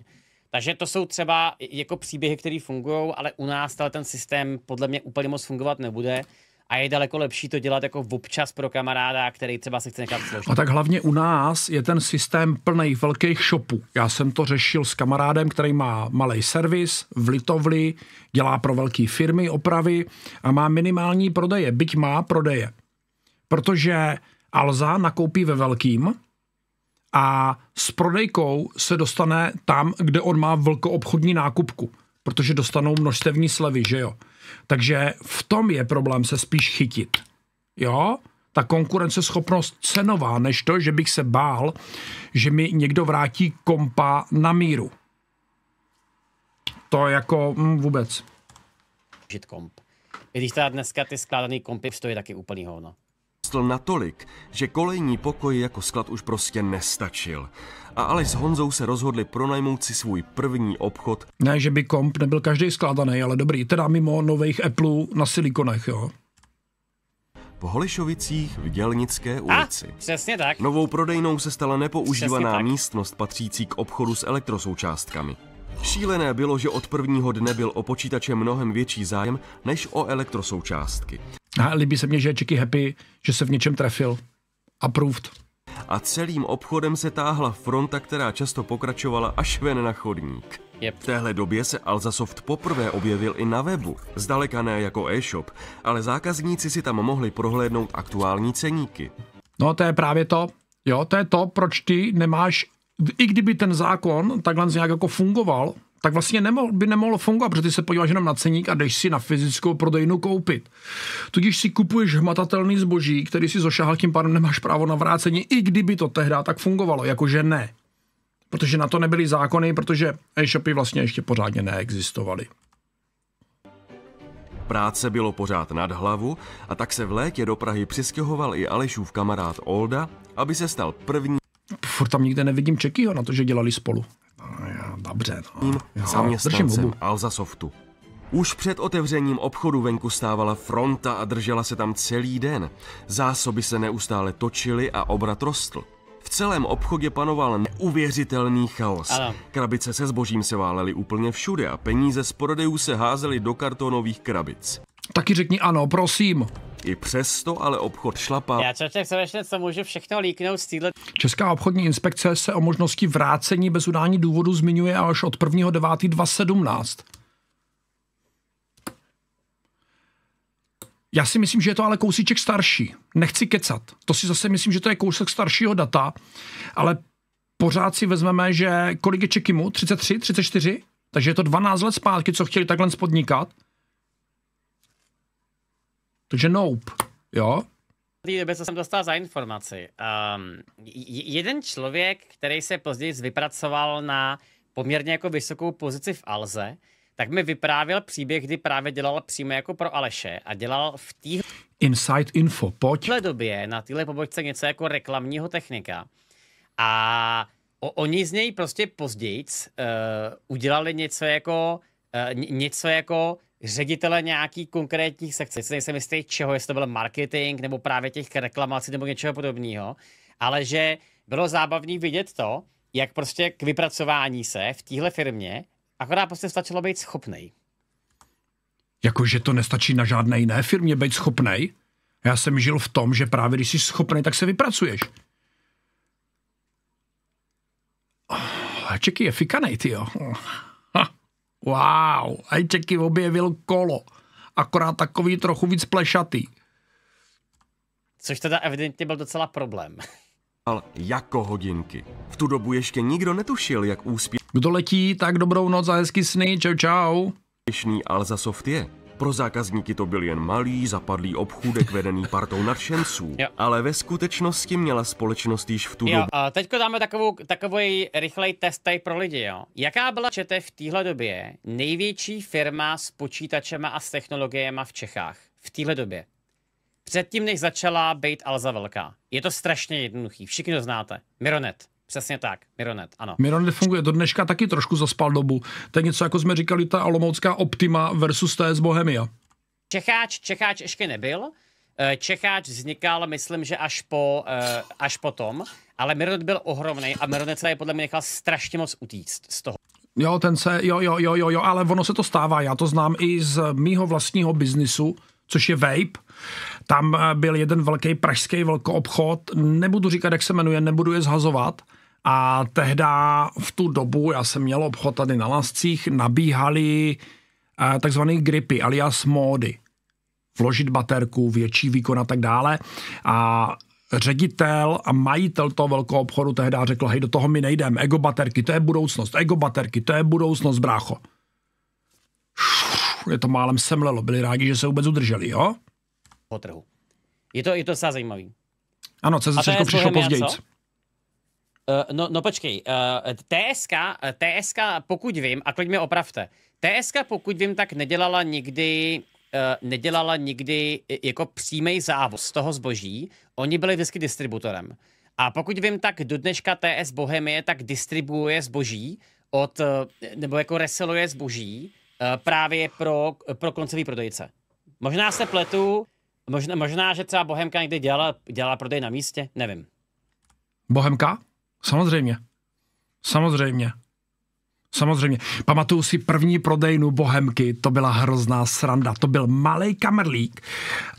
Takže to jsou třeba jako příběhy, které fungují, ale u nás ten systém podle mě úplně moc fungovat nebude a je daleko lepší to dělat jako občas pro kamaráda, který třeba se chce nechat složit. A tak hlavně u nás je ten systém plný velkých shopů. Já jsem to řešil s kamarádem, který má malý servis v Litovli, dělá pro velké firmy opravy a má minimální prodeje, byť má prodeje. Protože Alza nakoupí ve velkým a s prodejkou se dostane tam, kde on má velkoobchodní nákupku, protože dostanou množstevní slevy, že jo. Takže v tom je problém se spíš chytit. Jo? ta konkurenceschopnost cenová, než to, že bych se bál, že mi někdo vrátí kompa na míru. To jako mm, vůbec. Žit komp. Když teda dneska ty skládaný kompy stojí taky úplný hovno rostl natolik, že kolejní pokoj jako sklad už prostě nestačil. A ale s Honzou se rozhodli pronajmout si svůj první obchod. Ne, že by komp nebyl každý skládaný, ale dobrý, teda mimo nových Apple na silikonech, jo. V Holešovicích v Dělnické ulici. A, přesně tak. Novou prodejnou se stala nepoužívaná místnost patřící k obchodu s elektrosoučástkami. Šílené bylo, že od prvního dne byl o počítače mnohem větší zájem než o elektrosoučástky. A líbí se mně, že je Chicky happy, že se v něčem trefil. Approved. A celým obchodem se táhla fronta, která často pokračovala až ven na chodník. Yep. V téhle době se Alzasoft poprvé objevil i na webu, zdaleka ne jako e-shop, ale zákazníci si tam mohli prohlédnout aktuální ceníky. No to je právě to, jo, to je to, proč ty nemáš, i kdyby ten zákon takhle nějak jako fungoval, tak vlastně nemohl, by nemohlo fungovat, protože ty se podíváš jenom na ceník a jdeš si na fyzickou prodejnu koupit. Tudíž si kupuješ hmatatelný zboží, který si zošahal, tím pádem nemáš právo na vrácení, i kdyby to tehdy tak fungovalo, jakože ne. Protože na to nebyly zákony, protože e-shopy vlastně ještě pořádně neexistovaly. Práce bylo pořád nad hlavu a tak se v létě do Prahy přistěhoval i Alešův kamarád Olda, aby se stal první. Furt tam nikde nevidím Čekyho na to, že dělali spolu. Dobře, no. Jo, zaměstnancem Alza Softu. Už před otevřením obchodu venku stávala fronta a držela se tam celý den. Zásoby se neustále točily a obrat rostl. V celém obchodě panoval neuvěřitelný chaos. Ano. Krabice se zbožím se válely úplně všude a peníze z prodejů se házely do kartonových krabic. Taky řekni ano, prosím. I přesto ale obchod šlapá. Já člověk samozřejmě co můžu všechno líknout z týhle... Česká obchodní inspekce se o možnosti vrácení bez udání důvodu zmiňuje až od 1.9.2017. Já si myslím, že je to ale kousíček starší. Nechci kecat. To si zase myslím, že to je kousek staršího data, ale pořád si vezmeme, že kolik je Čekimu? 33, 34? Takže je to 12 let zpátky, co chtěli takhle spodnikat. Takže Nope, jo? Době, co jsem dostal za informaci. Um, jeden člověk, který se později vypracoval na poměrně jako vysokou pozici v Alze, tak mi vyprávěl příběh, kdy právě dělal přímo jako pro Aleše a dělal v té tý... Inside info, pojď. V době na téhle pobočce něco jako reklamního technika. A o, oni z něj prostě později uh, udělali něco jako, uh, něco jako ředitele nějaký konkrétních sekcí. Se nejsem jistý čeho, jestli to byl marketing nebo právě těch reklamací nebo něčeho podobného, ale že bylo zábavné vidět to, jak prostě k vypracování se v téhle firmě akorát prostě stačilo být schopný. Jakože to nestačí na žádné jiné firmě být schopný? Já jsem žil v tom, že právě když jsi schopný, tak se vypracuješ. Čeky je fikanej, ty jo. Wow, Ajčeky objevil kolo, akorát takový trochu víc plešatý. Což teda evidentně byl docela problém. Ale jako hodinky. V tu dobu ještě nikdo netušil, jak úspěšný... Kdo letí, tak dobrou noc a hezky sny, čau čau. Alza Soft je. Pro zákazníky to byl jen malý, zapadlý obchůdek vedený partou nadšenců, jo. ale ve skutečnosti měla společnost již v tu jo, dobu. A teďko dáme takovou, takový rychlej test pro lidi. Jo. Jaká byla čete v téhle době největší firma s počítačema a s technologiemi v Čechách? V téhle době. Předtím, než začala být Alza velká. Je to strašně jednoduchý, všichni to znáte. Mironet. Přesně tak, Mironet, ano. Mironet funguje do dneška, taky trošku zaspal dobu. To je něco, jako jsme říkali, ta Olomoucká Optima versus TS Bohemia. Čecháč, Čecháč ještě nebyl. Eh, Čecháč vznikal, myslím, že až po, eh, až po tom, ale Mironet byl ohromný a Mironet se je podle mě nechal strašně moc utíct z toho. Jo, ten se, jo, jo, jo, jo, jo, ale ono se to stává. Já to znám i z mýho vlastního biznisu, což je vape. Tam eh, byl jeden velký pražský velkoobchod, nebudu říkat, jak se jmenuje, nebudu je zhazovat, a tehdy v tu dobu, já jsem měl obchod tady na Lascích, nabíhali eh, takzvané gripy, alias módy. Vložit baterku, větší výkon a tak dále. A ředitel a majitel toho velkého obchodu tehdy řekl, hej, do toho my nejdeme, ego baterky, to je budoucnost, ego baterky, to je budoucnost, brácho. Je to málem semlelo, byli rádi, že se vůbec udrželi, jo? Po trhu. Je to, je to docela zajímavý. Ano, CZ přišlo později. Co? Uh, no, no počkej, uh, eh, TSK, eh, TSK, pokud vím, a klidně opravte, TSK, pokud vím, tak nedělala nikdy uh, nedělala nikdy jako přímý závoz toho zboží. Oni byli vždycky distributorem. A pokud vím, tak do dneška TS Bohemie tak distribuuje zboží od, nebo jako reseluje zboží právě pro, pro koncový prodejce. Možná se pletu, možná, možná že třeba Bohemka někdy dělala, dělala prodej na místě, nevím. Bohemka? Samozřejmě. Samozřejmě. Samozřejmě. Pamatuju si první prodejnu Bohemky, to byla hrozná sranda. To byl malý kamerlík,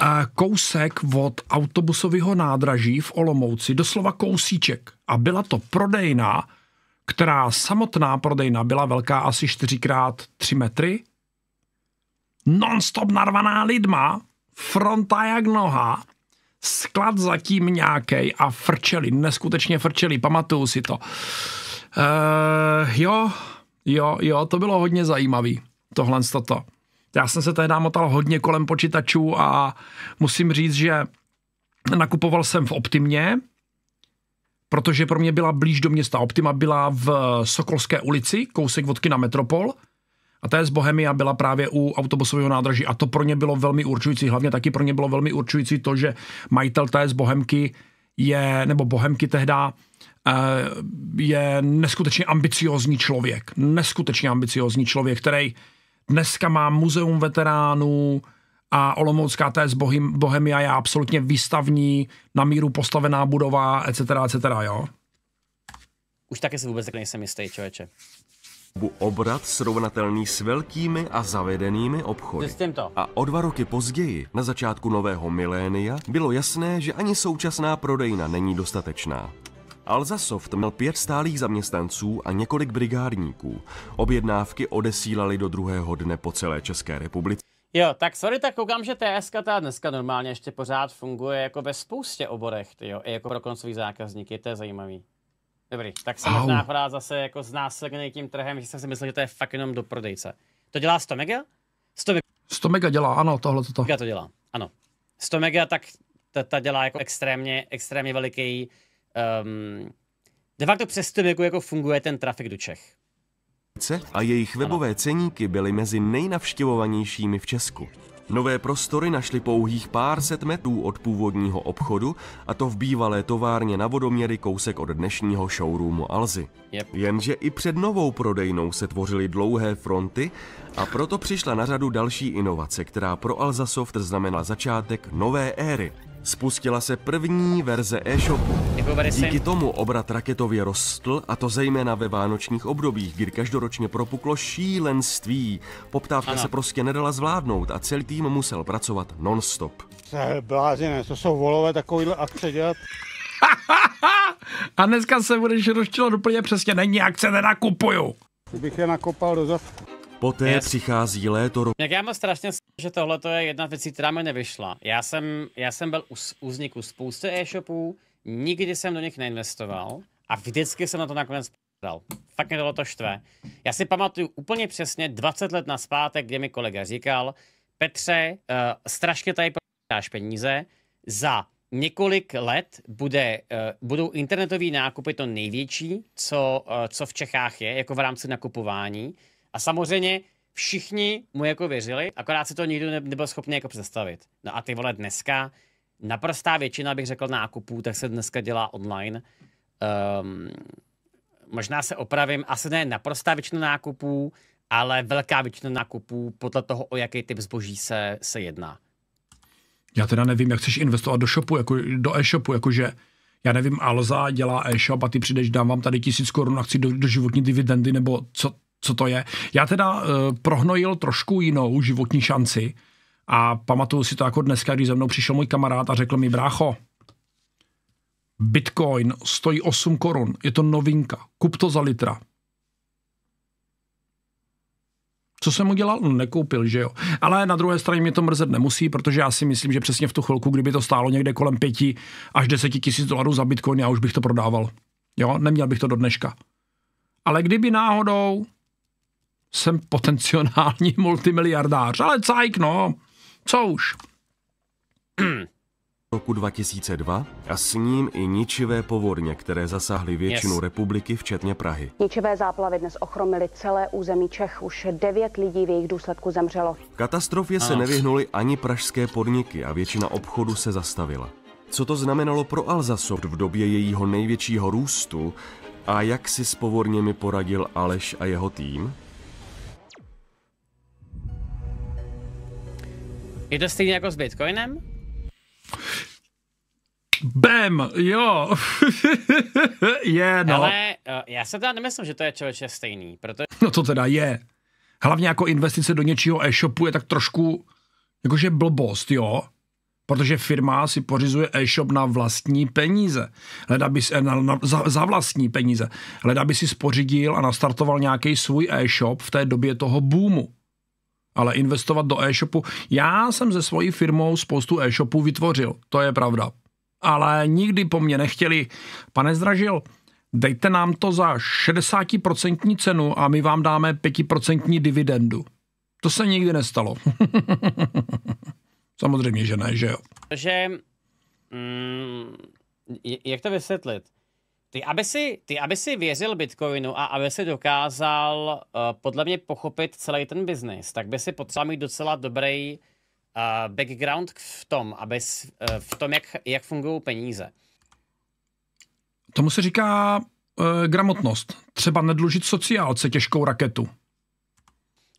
eh, kousek od autobusového nádraží v Olomouci, doslova kousíček. A byla to prodejna, která samotná prodejna byla velká asi 4x3 metry, non-stop narvaná lidma, fronta jak noha sklad zatím nějaký a frčeli, neskutečně frčeli, pamatuju si to. Uh, jo, jo, jo, to bylo hodně zajímavý, tohle toto. Já jsem se tehdy motal hodně kolem počítačů a musím říct, že nakupoval jsem v Optimě, protože pro mě byla blíž do města. Optima byla v Sokolské ulici, kousek vodky na Metropol, a ta je z Bohemia byla právě u autobusového nádraží a to pro ně bylo velmi určující. Hlavně taky pro ně bylo velmi určující to, že majitel té z Bohemky je, nebo Bohemky tehda, eh, je neskutečně ambiciozní člověk. Neskutečně ambiciozní člověk, který dneska má muzeum veteránů a Olomoucká TS Bohemia je absolutně výstavní, na míru postavená budova, etc., etc., jo? Už taky si vůbec tak nejsem jistý, člověče obrat srovnatelný s velkými a zavedenými obchody. A o dva roky později, na začátku nového milénia, bylo jasné, že ani současná prodejna není dostatečná. Alzasoft měl pět stálých zaměstnanců a několik brigádníků. Objednávky odesílali do druhého dne po celé České republice. Jo, tak sorry, tak koukám, že TSK ta dneska normálně ještě pořád funguje jako ve spoustě oborech, jo, i jako pro koncový zákazníky, to je zajímavý. Dobrý, tak jsem možná zase jako znásilněný tím trhem, že jsem si myslel, že to je fakt jenom do prodejce. To dělá 100 mega? 100 mega, 100 mega dělá, ano, tohle to. Mega to dělá, ano. 100 mega tak ta, ta dělá jako extrémně, extrémně veliký. Um, de facto přes 100 mega jako funguje ten trafik do Čech. A jejich webové ano. ceníky byly mezi nejnavštěvovanějšími v Česku. Nové prostory našly pouhých pár set metrů od původního obchodu, a to v bývalé továrně na vodoměry kousek od dnešního showroomu Alzy. Yep. Jenže i před novou prodejnou se tvořily dlouhé fronty a proto přišla na řadu další inovace, která pro Alza Soft znamenala začátek nové éry spustila se první verze e-shopu. Jako Díky tomu obrat raketově rostl, a to zejména ve vánočních obdobích, kdy každoročně propuklo šílenství. Poptávka ano. se prostě nedala zvládnout a celý tým musel pracovat non-stop. Blázinec, to jsou volové takovýhle akce dělat. a dneska se budeš rozčilo úplně přesně, není akce, nenakupuju. Kdybych je nakopal do zadku. Poté Jasně. přichází léto roku. Jak já mám strašně že tohle je jedna věcí, která mi nevyšla. Já jsem, já jsem byl u vzniku spousty e-shopů, nikdy jsem do nich neinvestoval a vždycky jsem na to nakonec dal. Fakt mě to štve. Já si pamatuju úplně přesně 20 let na zpátek, kde mi kolega říkal, Petře, uh, strašně tady prodáš peníze, za několik let bude, uh, budou internetové nákupy to největší, co, uh, co v Čechách je, jako v rámci nakupování a samozřejmě všichni mu jako věřili, akorát si to nikdo ne- nebyl schopný jako představit. No a ty vole dneska, naprostá většina, bych řekl, nákupů, tak se dneska dělá online. Um, možná se opravím, asi ne naprostá většina nákupů, ale velká většina nákupů podle toho, o jaký typ zboží se, se jedná. Já teda nevím, jak chceš investovat do shopu, jako, do e-shopu, jakože já nevím, Alza dělá e-shop a ty přijdeš, dám vám tady tisíc korun a chci do, do životní dividendy, nebo co, co to je. Já teda uh, prohnojil trošku jinou životní šanci a pamatuju si to jako dneska, když ze mnou přišel můj kamarád a řekl mi, brácho, Bitcoin stojí 8 korun, je to novinka, kup to za litra. Co jsem udělal? No, nekoupil, že jo. Ale na druhé straně mě to mrzet nemusí, protože já si myslím, že přesně v tu chvilku, kdyby to stálo někde kolem 5 až 10 tisíc dolarů za bitcoin, já už bych to prodával. Jo, neměl bych to do dneška. Ale kdyby náhodou jsem potenciální multimiliardář, ale cajk no, co už. roku 2002 a s ním i ničivé povodně, které zasáhly většinu yes. republiky, včetně Prahy. Ničivé záplavy dnes ochromily celé území Čech. Už devět lidí v jejich důsledku zemřelo. Katastrofě se nevyhnuly ani pražské podniky a většina obchodu se zastavila. Co to znamenalo pro Alzasoft v době jejího největšího růstu a jak si s povorněmi poradil Aleš a jeho tým? Je to stejně jako s Bitcoinem? Bem, jo. je, no. Ale eh, já se teda nemyslím, že to je člověče stejný, protože... No to teda je. Hlavně jako investice do něčího e-shopu je tak trošku jakože blbost, jo? Protože firma si pořizuje e-shop na vlastní peníze. Leda by si, eh, na, na, za, za vlastní peníze. Leda by si spořidil a nastartoval nějaký svůj e-shop v té době toho boomu ale investovat do e-shopu. Já jsem se svojí firmou spoustu e-shopů vytvořil, to je pravda. Ale nikdy po mně nechtěli, pane Zdražil, dejte nám to za 60% cenu a my vám dáme 5% dividendu. To se nikdy nestalo. Samozřejmě, že ne, že jo. Že, mm, jak to vysvětlit? Ty aby, si, ty, aby si věřil Bitcoinu a aby si dokázal uh, podle mě pochopit celý ten biznis, tak by si potřeboval mít docela dobrý uh, background v tom, aby, uh, v tom, jak, jak fungují peníze. Tomu se říká uh, gramotnost. Třeba nedlužit sociálce těžkou raketu.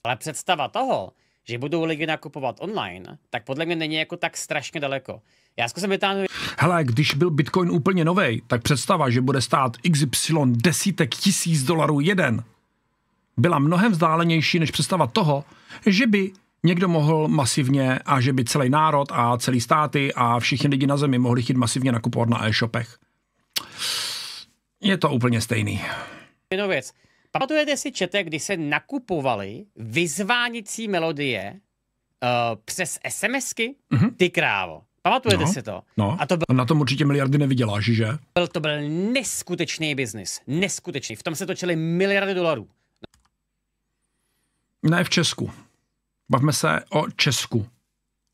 Ale představa toho, že budou lidi nakupovat online, tak podle mě není jako tak strašně daleko. Já zkusím vytáhnout... Hele, když byl Bitcoin úplně nový, tak představa, že bude stát XY desítek tisíc dolarů jeden, byla mnohem vzdálenější než představa toho, že by někdo mohl masivně a že by celý národ a celý státy a všichni lidi na zemi mohli chyt masivně nakupovat na e-shopech. Je to úplně stejný. Jednou věc. Pamatujete si čete, kdy se nakupovaly vyzvánicí melodie uh, přes SMSky? Mm-hmm. Ty krávo. Pamatujete no, si to? No, a to byl, na tom určitě miliardy nevyděláš, že? Byl, to byl neskutečný biznis. Neskutečný. V tom se točily miliardy dolarů. Ne v Česku. Bavme se o Česku.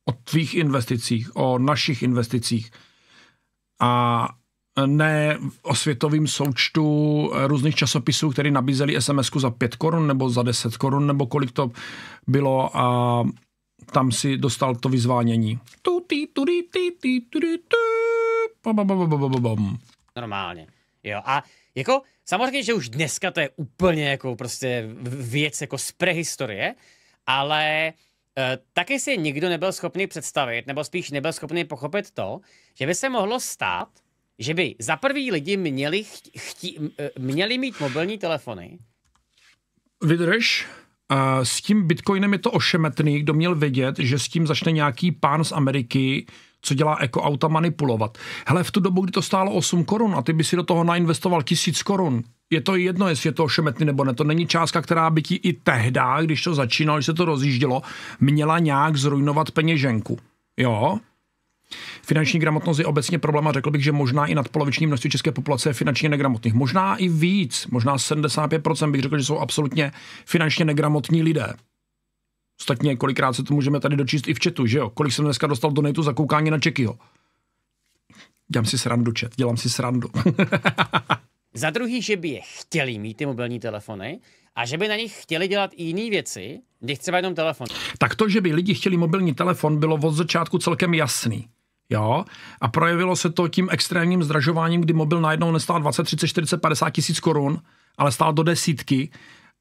O tvých investicích, o našich investicích. A ne o světovém součtu různých časopisů, které nabízeli sms za 5 korun nebo za 10 korun, nebo kolik to bylo a tam si dostal to vyzvánění. Normálně. Jo, a jako samozřejmě, že už dneska to je úplně jako prostě věc jako z prehistorie, ale e, taky si nikdo nebyl schopný představit, nebo spíš nebyl schopný pochopit to, že by se mohlo stát, že by za prvý lidi měli, chtí, chtí, eh, měli mít mobilní telefony. Vydrž, s tím bitcoinem je to ošemetný, kdo měl vědět, že s tím začne nějaký pán z Ameriky, co dělá ekoauta, manipulovat. Hele, v tu dobu, kdy to stálo 8 korun a ty by si do toho nainvestoval 1000 korun, je to jedno, jestli je to ošemetný nebo ne. To není částka, která by ti i tehdy, když to začínalo, když se to rozjíždělo, měla nějak zrujnovat peněženku. Jo? Finanční gramotnost je obecně problém a řekl bych, že možná i nadpoloviční množství české populace je finančně negramotných. Možná i víc, možná 75% bych řekl, že jsou absolutně finančně negramotní lidé. Ostatně kolikrát se to můžeme tady dočíst i v četu, že jo? Kolik jsem dneska dostal do nejtu za koukání na čekyho? Dělám si srandu, čet, dělám si srandu. za druhý, že by je chtěli mít ty mobilní telefony a že by na nich chtěli dělat i jiné věci, než třeba jenom telefon. Tak to, že by lidi chtěli mobilní telefon, bylo od začátku celkem jasný. Jo? A projevilo se to tím extrémním zdražováním, kdy mobil najednou nestál 20, 30, 40, 50 tisíc korun, ale stál do desítky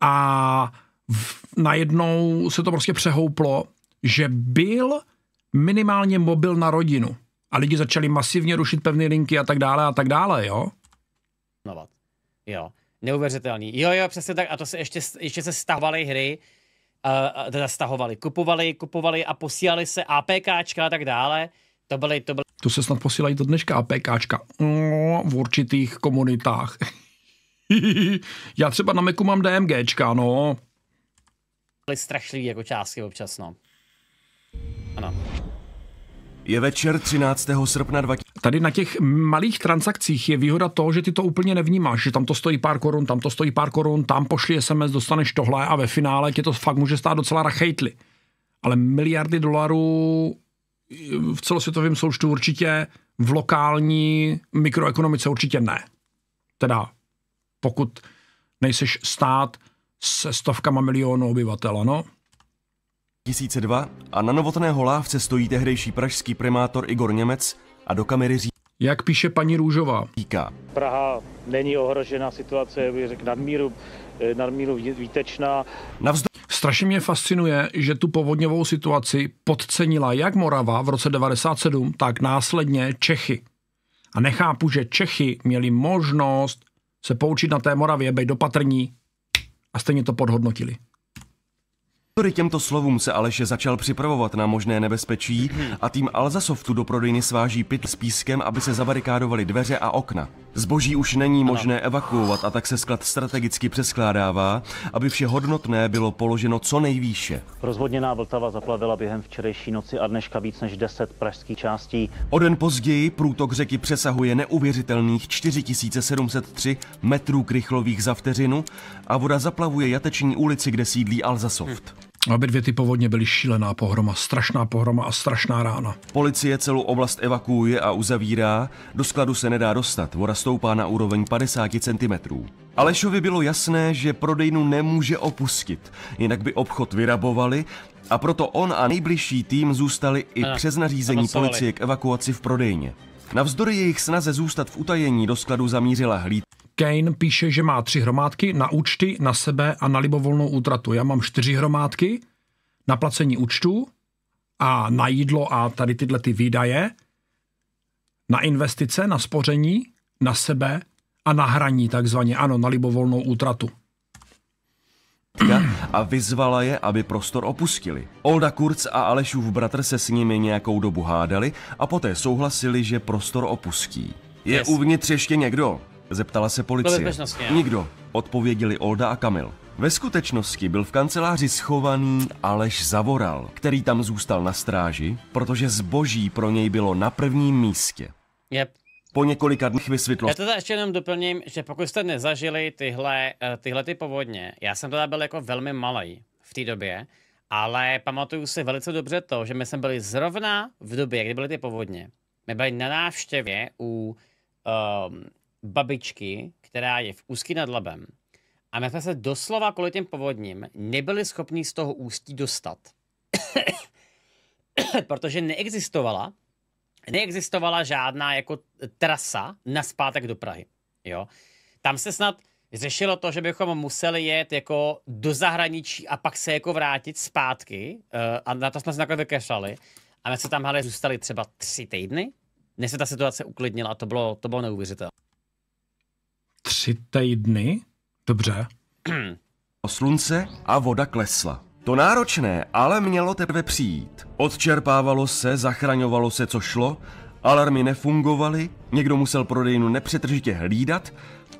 a v, najednou se to prostě přehouplo, že byl minimálně mobil na rodinu. A lidi začali masivně rušit pevné linky a tak dále a tak dále, jo? No, jo. Neuvěřitelný. Jo, jo, přesně tak. A to se ještě, ještě se stahovaly hry, uh, teda stahovaly, kupovali, kupovali a posílali se APKčka a tak dále. To byly, to byly. To se snad posílají do dneška APKčka no, v určitých komunitách. Já třeba na Macu mám DMGčka, no. Byly strašlivý jako částky občas, no. Ano. Je večer 13. srpna 2000. Tady na těch malých transakcích je výhoda to, že ty to úplně nevnímáš, že tam to stojí pár korun, tam to stojí pár korun, tam pošli SMS, dostaneš tohle a ve finále tě to fakt může stát docela rachejtli. Ale miliardy dolarů v celosvětovém součtu určitě, v lokální mikroekonomice určitě ne. Teda pokud nejseš stát se stovkama milionů obyvatel, ano? 2002 a na Novotné holávce stojí tehdejší pražský primátor Igor Němec a do kamery říká. Jak píše paní Růžová? Říká. Praha není ohrožena situace, je bych řekl, nadmíru, eh, nadmíru výtečná. Navzdory Strašně mě fascinuje, že tu povodňovou situaci podcenila jak Morava v roce 97, tak následně Čechy. A nechápu, že Čechy měli možnost se poučit na té Moravě, být dopatrní a stejně to podhodnotili. Prý těmto slovům se Aleše začal připravovat na možné nebezpečí a tým Alzasoftu do prodejny sváží pit s pískem, aby se zabarikádovali dveře a okna. Zboží už není možné evakuovat a tak se sklad strategicky přeskládává, aby vše hodnotné bylo položeno co nejvýše. Rozvodněná Vltava zaplavila během včerejší noci a dneška víc než 10 pražských částí. O den později průtok řeky přesahuje neuvěřitelných 4703 metrů krychlových za vteřinu a voda zaplavuje jateční ulici, kde sídlí Alzasoft. Hm. Obě dvě ty povodně byly šílená pohroma, strašná pohroma a strašná rána. Policie celou oblast evakuuje a uzavírá, do skladu se nedá dostat, voda stoupá na úroveň 50 cm. Alešovi bylo jasné, že prodejnu nemůže opustit, jinak by obchod vyrabovali a proto on a nejbližší tým zůstali i a, přes nařízení policie k evakuaci v prodejně. Navzdory jejich snaze zůstat v utajení do skladu zamířila hlídka. Kane píše, že má tři hromádky na účty, na sebe a na libovolnou útratu. Já mám čtyři hromádky na placení účtů a na jídlo a tady tyhle ty výdaje, na investice, na spoření, na sebe a na hraní takzvaně, ano, na libovolnou útratu a vyzvala je, aby prostor opustili. Olda Kurz a Alešův bratr se s nimi nějakou dobu hádali a poté souhlasili, že prostor opustí. Je yes. uvnitř ještě někdo? Zeptala se policie. Nikdo. Odpověděli Olda a Kamil. Ve skutečnosti byl v kanceláři schovaný Aleš Zavoral, který tam zůstal na stráži, protože zboží pro něj bylo na prvním místě. Yep. Po několika dnech vysvětlo. Já teda ještě jenom doplním, že pokud jste nezažili tyhle, eh, tyhle ty povodně, já jsem teda byl jako velmi malý v té době, ale pamatuju si velice dobře to, že my jsme byli zrovna v době, kdy byly ty povodně. My byli na návštěvě u um, babičky, která je v Ústí nad Labem. A my jsme se doslova kvůli těm povodním nebyli schopni z toho ústí dostat. Protože neexistovala, neexistovala žádná jako trasa na zpátek do Prahy. Jo? Tam se snad řešilo to, že bychom museli jet jako do zahraničí a pak se jako vrátit zpátky eh, a na to jsme se nakonec vykešali. A my se tam hele zůstali třeba tři týdny, než se ta situace uklidnila to bylo, to bylo neuvěřitelné tři týdny. Dobře. O slunce a voda klesla. To náročné ale mělo teprve přijít. Odčerpávalo se, zachraňovalo se, co šlo, alarmy nefungovaly, někdo musel prodejnu nepřetržitě hlídat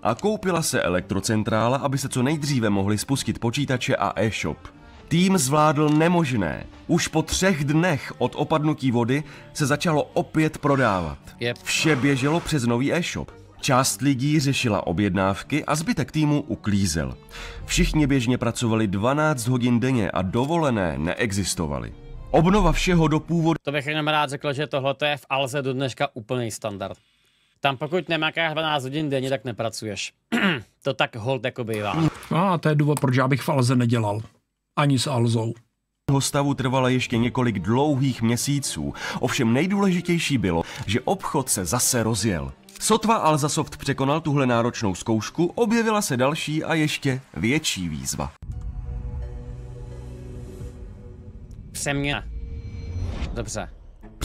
a koupila se elektrocentrála, aby se co nejdříve mohli spustit počítače a e-shop. Tým zvládl nemožné. Už po třech dnech od opadnutí vody se začalo opět prodávat. Vše běželo přes nový e-shop. Část lidí řešila objednávky a zbytek týmu uklízel. Všichni běžně pracovali 12 hodin denně a dovolené neexistovaly. Obnova všeho do původu... To bych jenom rád řekl, že tohle je v Alze do dneška úplný standard. Tam pokud nemakáš 12 hodin denně, tak nepracuješ. to tak hold jako bývá. No a to je důvod, proč já bych v Alze nedělal. Ani s Alzou. Stavu trvala ještě několik dlouhých měsíců. Ovšem nejdůležitější bylo, že obchod se zase rozjel. Sotva Alzasoft překonal tuhle náročnou zkoušku, objevila se další a ještě větší výzva. Přeměna. Dobře.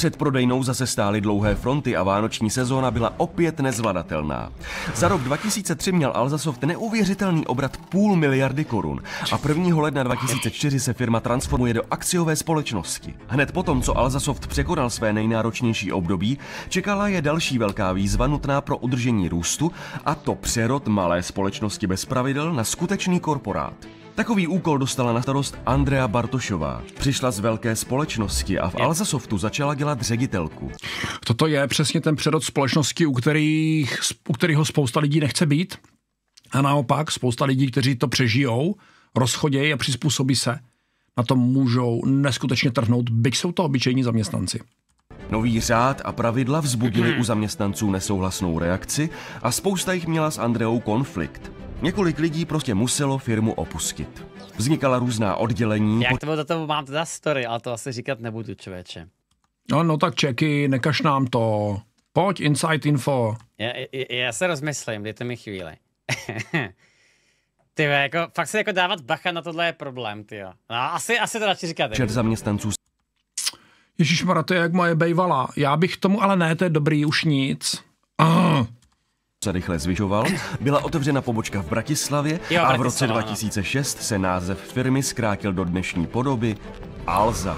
Před prodejnou zase stály dlouhé fronty a vánoční sezóna byla opět nezvladatelná. Za rok 2003 měl Alzasoft neuvěřitelný obrat půl miliardy korun a 1. ledna 2004 se firma transformuje do akciové společnosti. Hned potom, co Alzasoft překonal své nejnáročnější období, čekala je další velká výzva nutná pro udržení růstu a to přerod malé společnosti bez pravidel na skutečný korporát. Takový úkol dostala na starost Andrea Bartošová. Přišla z velké společnosti a v Alzasoftu začala dělat ředitelku. Toto je přesně ten přerod společnosti, u, kterých, u kterého spousta lidí nechce být. A naopak spousta lidí, kteří to přežijou, rozchodějí a přizpůsobí se, na tom můžou neskutečně trhnout, byť jsou to obyčejní zaměstnanci. Nový řád a pravidla vzbudili u zaměstnanců nesouhlasnou reakci a spousta jich měla s Andreou konflikt. Několik lidí prostě muselo firmu opustit. Vznikala různá oddělení. Jak to bylo, to, mám teda story, ale to asi říkat nebudu, člověče. No, no tak čeky, nekaž nám to. Pojď, Insight Info. Já, já, já se rozmyslím, dejte mi chvíli. ty jako, fakt se jako dávat bacha na tohle je problém, ty jo. No, asi, asi to radši říkáte. Čet zaměstnanců. Ježíš to je jak moje bejvala. Já bych tomu ale ne, to je dobrý, už nic. Ah, se rychle zvyšoval, byla otevřena pobočka v Bratislavě jo, a v roce 2006 no. se název firmy zkrátil do dnešní podoby Alza.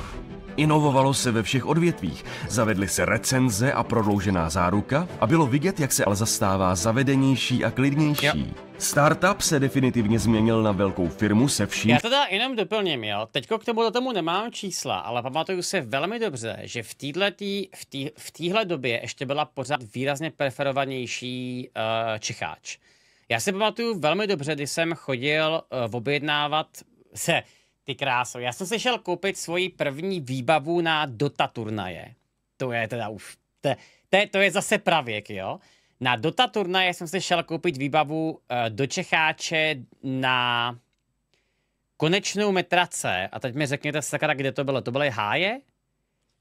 Inovovalo se ve všech odvětvích, zavedly se recenze a prodloužená záruka a bylo vidět, jak se ale zastává zavedenější a klidnější. Jo. Startup se definitivně změnil na velkou firmu se vším. Já teda jenom doplním, jo. Teďko k tomu tomu nemám čísla, ale pamatuju se velmi dobře, že v téhle v tý, v době ještě byla pořád výrazně preferovanější uh, Čecháč. Já si pamatuju velmi dobře, když jsem chodil uh, objednávat se ty kráso, já jsem si šel koupit svoji první výbavu na Dota turnaje. To je teda už, to, to, to je zase pravěk, jo? Na Dota turnaje jsem si šel koupit výbavu uh, do Čecháče na konečnou metrace. A teď mi řekněte sakra, kde to bylo. To byly háje?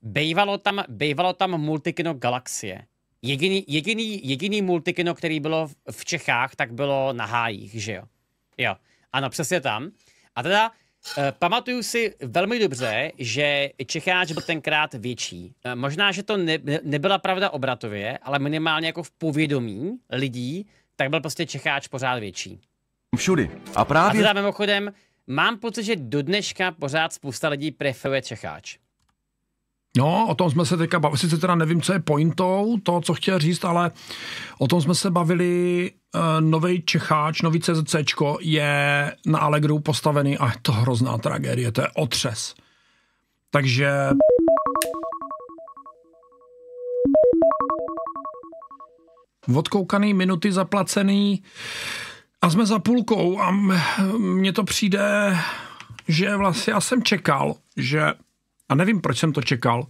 Bejvalo tam, bejvalo tam multikino Galaxie. Jediný, jediný, jediný multikino, který bylo v Čechách, tak bylo na hájích, že jo? Jo, ano, přesně tam. A teda Eh, pamatuju si velmi dobře, že Čecháč byl tenkrát větší. Eh, možná, že to ne, nebyla pravda obratově, ale minimálně jako v povědomí lidí, tak byl prostě Čecháč pořád větší. Všudy. A právě... A teda mimochodem, mám pocit, že do dneška pořád spousta lidí preferuje Čecháč. No, o tom jsme se teďka bavili. Sice teda nevím, co je pointou, to, co chtěl říct, ale o tom jsme se bavili. Uh, eh, nový Čecháč, nový CZC je na Allegro postavený a je to hrozná tragédie, to je otřes. Takže odkoukaný minuty zaplacený a jsme za půlkou a mně to přijde, že vlastně já jsem čekal, že a nevím, proč jsem to čekal,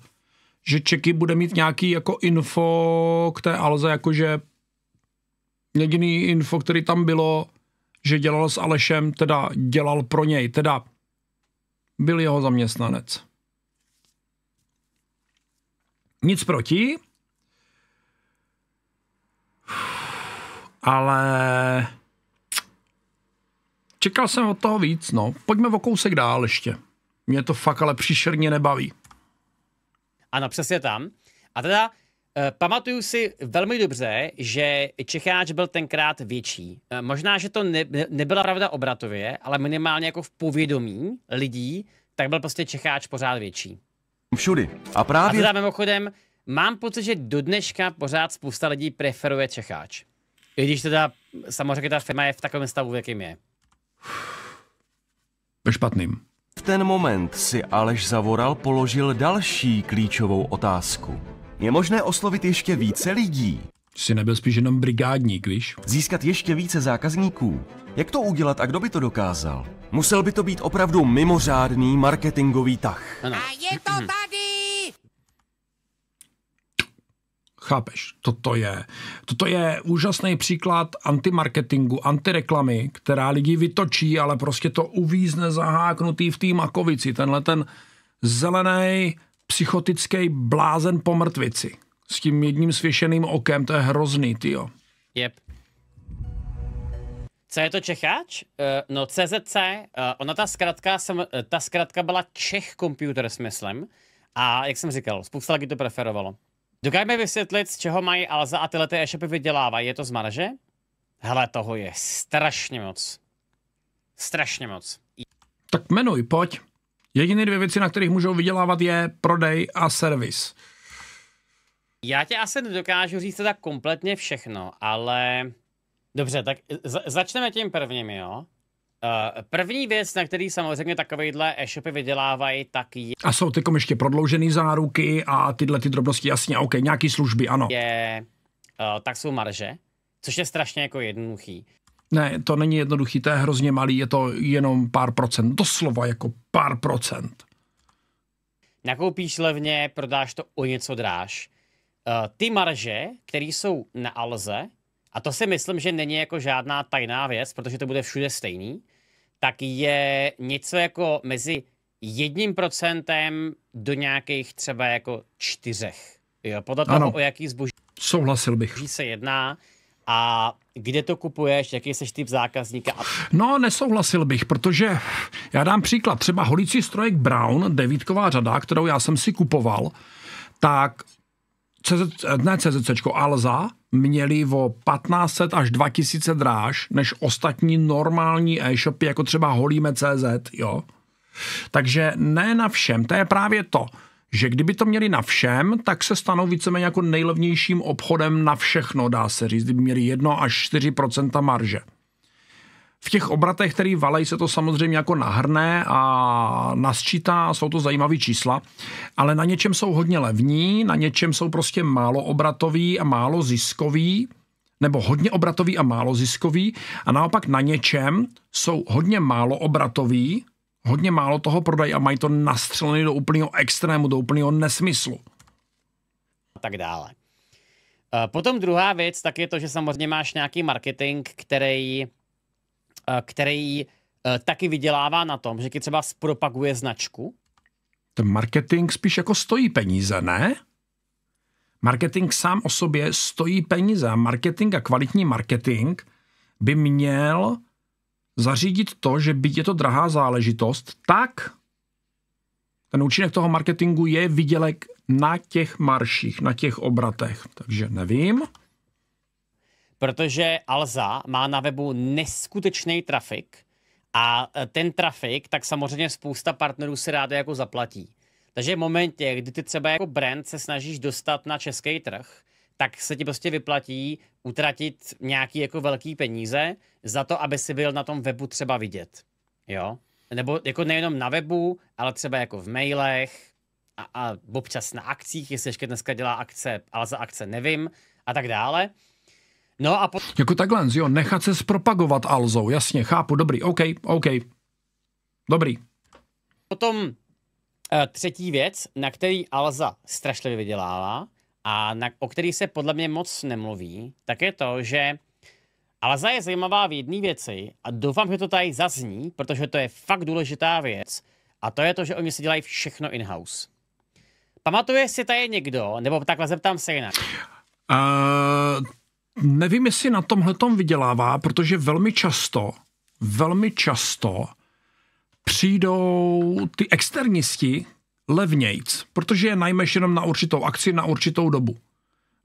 že Čeky bude mít nějaký jako info k té Alze, jakože jediný info, který tam bylo, že dělal s Alešem, teda dělal pro něj, teda byl jeho zaměstnanec. Nic proti, ale čekal jsem od toho víc, no. Pojďme o kousek dál ještě. Mě to fakt ale příšerně nebaví. Ano, přesně tam. A teda eh, pamatuju si velmi dobře, že Čecháč byl tenkrát větší. Eh, možná, že to ne, nebyla pravda obratově, ale minimálně jako v povědomí lidí, tak byl prostě Čecháč pořád větší. Všudy. A právě... A teda mimochodem, mám pocit, že do dneška pořád spousta lidí preferuje Čecháč. I když teda samozřejmě ta firma je v takovém stavu, v jakém je. Ve špatným. V ten moment si Aleš Zavoral položil další klíčovou otázku. Je možné oslovit ještě více lidí? Jsi nebyl spíš jenom brigádník, víš? Získat ještě více zákazníků. Jak to udělat a kdo by to dokázal? Musel by to být opravdu mimořádný marketingový tah. Ano. A je to tady! Chápeš? Toto je, toto je úžasný příklad antimarketingu, antireklamy, která lidi vytočí, ale prostě to uvízne zaháknutý v té makovici. Tenhle ten zelený psychotický blázen po mrtvici. S tím jedním svěšeným okem, to je hrozný, tyjo. Yep. Co je to Čecháč? Uh, no CZC, uh, eh, ona ta zkratka, jsem, eh, ta zkratka byla Czech Computer, smyslem. A jak jsem říkal, spousta lidí to preferovalo. Dokážeme vysvětlit, z čeho mají Alza a tyhle ty e-shopy vydělávají. Je to z marže? Hele, toho je strašně moc. Strašně moc. Tak jmenuj, pojď. Jediné dvě věci, na kterých můžou vydělávat, je prodej a servis. Já tě asi nedokážu říct tak kompletně všechno, ale dobře, tak začneme tím prvním, jo? Eh, první věc, na který samozřejmě takovýhle e-shopy vydělávají, tak je... A jsou ty ještě prodloužené záruky a tyhle ty drobnosti, jasně, OK, nějaký služby, ano. Je, uh, tak jsou marže, což je strašně jako jednoduchý. Ne, to není jednoduchý, to je hrozně malý, je to jenom pár procent, doslova jako pár procent. Nakoupíš levně, prodáš to o něco dráž. Uh, ty marže, které jsou na Alze, a to si myslím, že není jako žádná tajná věc, protože to bude všude stejný, tak je něco jako mezi jedním procentem do nějakých třeba jako čtyřech. Jo, podle ano. toho, o jaký zboží Souhlasil bych. se jedná a kde to kupuješ, jaký jsi typ zákazníka? No, nesouhlasil bych, protože já dám příklad. Třeba holící strojek Brown, devítková řada, kterou já jsem si kupoval, tak CZ, ne CZC, Alza, měli o 1500 až 2000 dráž než ostatní normální e-shopy, jako třeba holíme.cz, jo. Takže ne na všem, to je právě to, že kdyby to měli na všem, tak se stanou víceméně jako nejlevnějším obchodem na všechno, dá se říct, kdyby měli 1 až 4 marže v těch obratech, který valej, se to samozřejmě jako nahrne a nasčítá, jsou to zajímavé čísla, ale na něčem jsou hodně levní, na něčem jsou prostě málo obratový a málo ziskový, nebo hodně obratový a málo ziskový a naopak na něčem jsou hodně málo obratový, hodně málo toho prodají a mají to nastřelené do úplného extrému, do úplného nesmyslu. A tak dále. Eh, potom druhá věc, tak je to, že samozřejmě máš nějaký marketing, který Eh, který eh, taky vydělává na tom, že ti třeba zpropaguje značku? Ten marketing spíš jako stojí peníze, ne? Marketing sám o sobě stojí peníze. Marketing a kvalitní marketing by měl zařídit to, že byť je to drahá záležitost, tak ten účinek toho marketingu je vydělek na těch marších, na těch obratech. Takže nevím protože Alza má na webu neskutečný trafik a e, ten trafik, tak samozřejmě spousta partnerů si ráda jako zaplatí. Takže v momentě, kdy ty třeba jako brand se snažíš dostat na český trh, tak se ti prostě vyplatí utratit nějaký jako velký peníze za to, aby si byl na tom webu třeba vidět. Jo? Nebo jako nejenom na webu, ale třeba jako v mailech a, a občas na akcích, jestli ještě dneska dělá akce, ale za akce nevím a tak dále. No a po... Jako takhle, jo, nechat se zpropagovat Alzou, jasně, chápu, dobrý, OK, OK, dobrý. Potom eh, třetí věc, na který Alza strašlivě vydělává a na, o který se podle mě moc nemluví, tak je to, že Alza je zajímavá v jedné věci a doufám, že to tady zazní, protože to je fakt důležitá věc a to je to, že oni si dělají všechno in-house. Pamatuje si tady někdo, nebo takhle zeptám se jinak. Uh, Nevím, jestli na tomhle tom vydělává, protože velmi často, velmi často přijdou ty externisti levnějc, protože je najmeš jenom na určitou akci, na určitou dobu.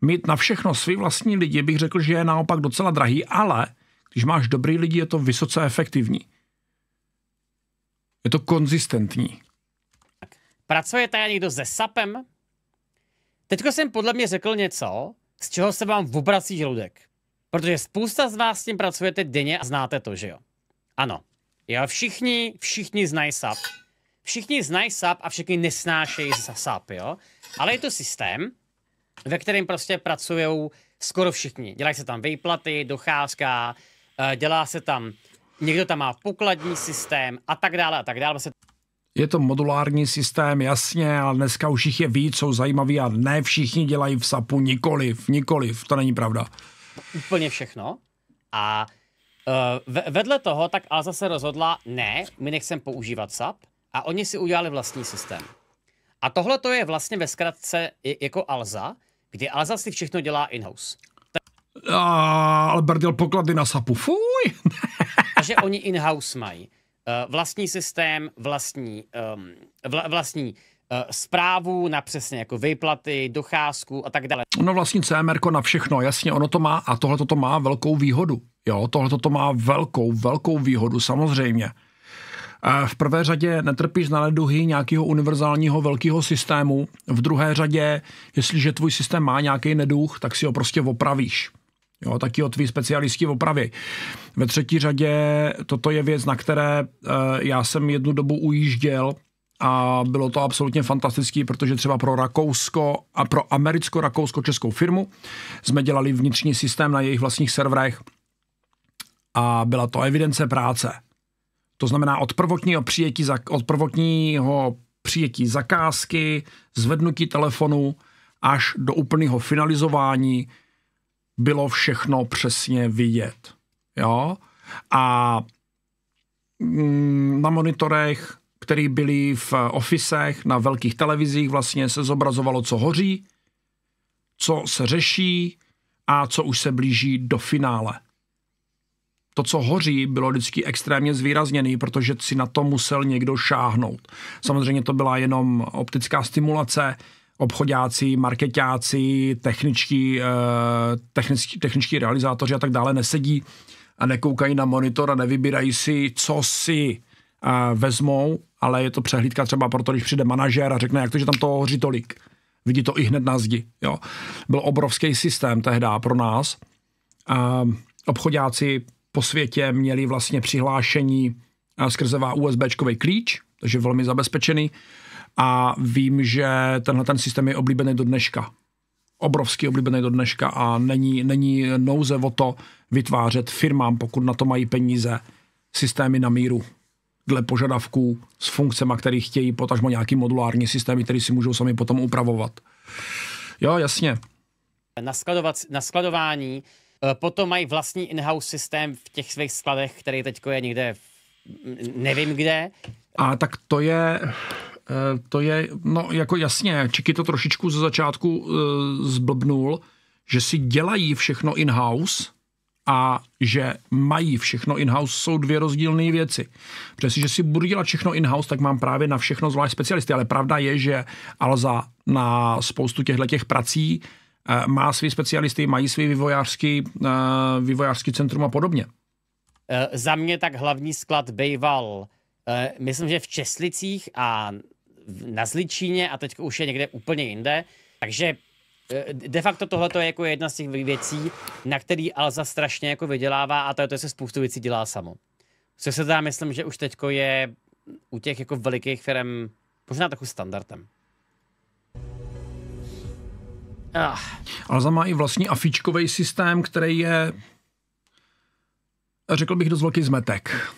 Mít na všechno svý vlastní lidi bych řekl, že je naopak docela drahý, ale když máš dobrý lidi, je to vysoce efektivní. Je to konzistentní. tady někdo se SAPem? Teďko jsem podle mě řekl něco, z čeho se vám obrací žaludek. Protože spousta z vás s tím pracujete denně a znáte to, že jo? Ano. Jo, všichni, všichni znají SAP. Všichni znají SAP a všichni nesnášejí SAP, jo? Ale je to systém, ve kterém prostě pracují skoro všichni. Dělají se tam výplaty, docházka, eh, dělá se tam, někdo tam má pokladní systém a tak dále a tak dále. Je to modulární systém, jasně, ale dneska už jich je víc, jsou zajímaví a ne všichni dělají v SAPu nikoliv, nikoliv, to není pravda. Úplně všechno. A uh, vedle toho tak Alza se rozhodla, ne, my nechcem používat SAP a oni si udělali vlastní systém. A tohle to je vlastně ve zkratce jako Alza, kdy Alza si všechno dělá in-house. ale brdel poklady na SAPu, fuj! Takže oni in-house mají. Eh, vlastní systém, vlastní, ehm, vla, vlastní zprávu eh, na přesně jako vyplaty, docházku a tak dále. No vlastní CMR na všechno, jasně, ono to má a tohle to má velkou výhodu. Jo, tohle to má velkou, velkou výhodu samozřejmě. Eh, v prvé řadě netrpíš na leduhy nějakého univerzálního velkého systému. V druhé řadě, jestliže tvůj systém má nějaký neduch, tak si ho prostě opravíš. Jo, taky ho tví specialisti opravy. Ve třetí řadě toto je věc, na které eh, já jsem jednu dobu ujížděl a bylo to absolutně fantastické, protože třeba pro Rakousko a pro americko-rakousko-českou firmu jsme dělali vnitřní systém na jejich vlastních serverech a byla to evidence práce. To znamená od prvotního přijetí, od prvotního přijetí zakázky, zvednutí telefonu až do úplného finalizování bylo všechno přesně vidět. Jo? A mm, na monitorech, které byly v ofisech, na velkých televizích vlastně se zobrazovalo, co hoří, co se řeší a co už se blíží do finále. To, co hoří, bylo vždycky extrémně zvýrazněné, protože si na to musel někdo šáhnout. Samozřejmě to byla jenom optická stimulace, obchodáci, marketáci, techničtí, eh, technický, techničtí realizátoři a tak dále nesedí a nekoukají na monitor a nevybírají si, co si eh, vezmou, ale je to přehlídka třeba proto, když přijde manažér a řekne, jak to, že tam toho hoří tolik. Vidí to i hned na zdi. Jo. Byl obrovský systém tehdy pro nás. A obchodáci po světě měli vlastně přihlášení eh, skrze USBčkový klíč, takže velmi zabezpečený. A vím, že tenhle ten systém je oblíbený do dneška. Obrovský oblíbený do dneška a není, není nouze o to vytvářet firmám, pokud na to mají peníze, systémy na míru dle požadavků s funkcemi, které chtějí, potažmo nějaký modulární systémy, které si můžou sami potom upravovat. Jo, jasně. Na, skladovat, na skladování eh, potom mají vlastní in-house systém v těch svých skladech, který teď je někde v, nevím kde. A tak to je, Eh, to je, no jako jasně, Čeky to trošičku ze začátku eh, zblbnul, že si dělají všechno in-house, a že mají všechno in-house, jsou dvě rozdílné věci. Protože si, že si budu dělat všechno in-house, tak mám právě na všechno zvlášť specialisty, ale pravda je, že Alza na spoustu těchto těch prací eh, má svý specialisty, mají svý vývojářský, vývojářský centrum a podobně. Za mě tak hlavní sklad býval myslím, že v Česlicích a na Zličíně a teď už je někde úplně jinde. Takže eh, de facto tohle je jako jedna z těch věcí, na který Alza strašně jako vydělává a to, je to se spoustu věcí dělá samo. Co se dá, myslím, že už teď je u těch jako velikých firm možná trochu standardem. Ah. Alza má i vlastní afičkový systém, který je, řekl bych, dost velký zmetek.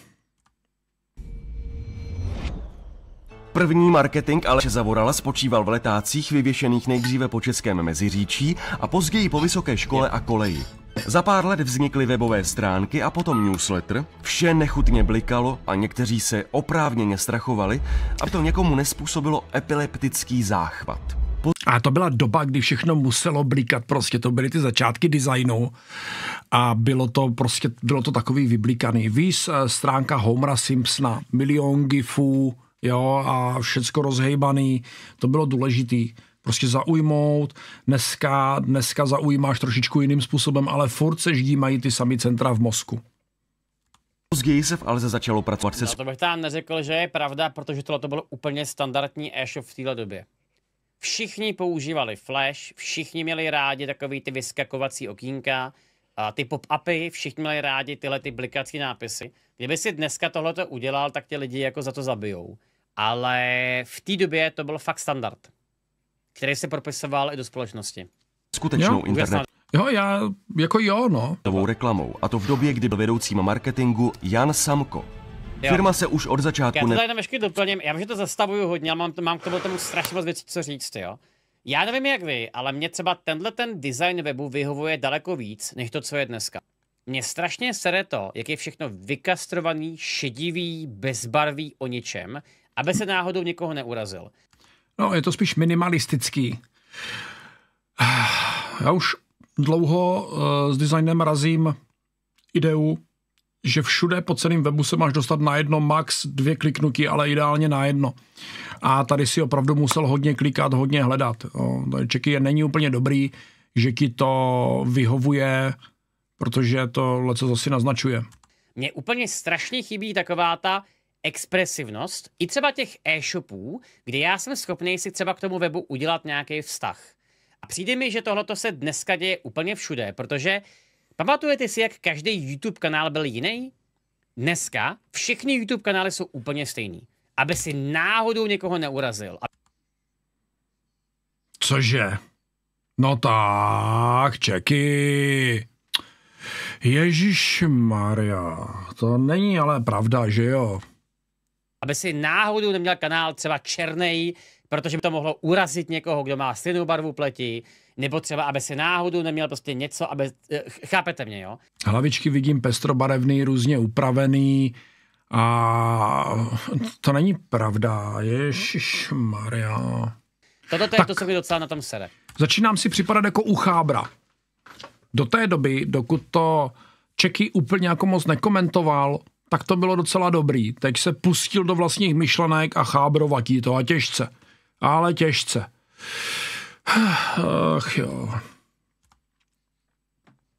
První marketing ale Zavorala spočíval v letácích vyvěšených nejdříve po českém meziříčí a později po vysoké škole a koleji. Za pár let vznikly webové stránky a potom newsletter, vše nechutně blikalo a někteří se oprávněně strachovali, aby to někomu nespůsobilo epileptický záchvat. A to byla doba, kdy všechno muselo blikat, prostě to byly ty začátky designu a bylo to prostě, bylo to takový vyblikaný. Víš, eh, stránka Homera Simpsona, milion gifů, jo, a všecko rozhejbaný, to bylo důležitý. Prostě zaujmout, dneska, dneska zaujímáš trošičku jiným způsobem, ale furt se mají ty sami centra v mozku. Později se v Alze začalo pracovat se... No, to bych tam neřekl, že je pravda, protože tohle to bylo úplně standardní e-shop v téhle době. Všichni používali Flash, všichni měli rádi takový ty vyskakovací okýnka, a ty pop-upy, všichni měli rádi tyhle ty blikací nápisy. Kdyby si dneska tohleto udělal, tak tě lidi jako za to zabijou ale v té době to byl fakt standard, který se propisoval i do společnosti. Skutečnou jo, internet. Jo, já, jako jo, no. Tovou reklamou, a to v době, kdy byl vedoucím marketingu Jan Samko. Jo. Firma se už od začátku... Já to tady ne... doplním, já vím, že to zastavuju hodně, ale mám, to, mám k tomu, tomu strašně moc věcí, co říct, jo. Já nevím jak vy, ale mě třeba tenhle ten design webu vyhovuje daleko víc, než to, co je dneska. Mě strašně sere to, jak je všechno vykastrovaný, šedivý, bezbarvý o ničem aby se náhodou někoho neurazil. No, je to spíš minimalistický. Já už dlouho eh, s designem razím ideu, že všude po celém webu se máš dostat na jedno, max dvě kliknutí, ale ideálně na jedno. A tady si opravdu musel hodně klikat, hodně hledat. No, čeky je není úplně dobrý, že ti to vyhovuje, protože to leco zase naznačuje. Mně úplně strašně chybí taková ta expresivnost i třeba těch e-shopů, kde já jsem schopný si třeba k tomu webu udělat nějaký vztah. A přijde mi, že tohle se dneska děje úplně všude, protože pamatujete si, jak každý YouTube kanál byl jiný? Dneska všechny YouTube kanály jsou úplně stejný. Aby si náhodou někoho neurazil. Cože? No tak, čeky. Ježíš Maria, to není ale pravda, že jo? aby si náhodou neměl kanál třeba černý, protože by to mohlo urazit někoho, kdo má stejnou barvu pleti, nebo třeba, aby si náhodou neměl prostě něco, aby, eh, chápete mě, jo? Hlavičky vidím pestrobarevný, různě upravený, a to není pravda, Ježíš Maria. Toto to je tak. to, co mi docela na tom sere. Začínám si připadat jako u chábra. Do té doby, dokud to Čeky úplně jako moc nekomentoval, tak to bylo docela dobrý. Teď se pustil do vlastních myšlenek a chábrovatí to a těžce. Ale těžce. Ach jo.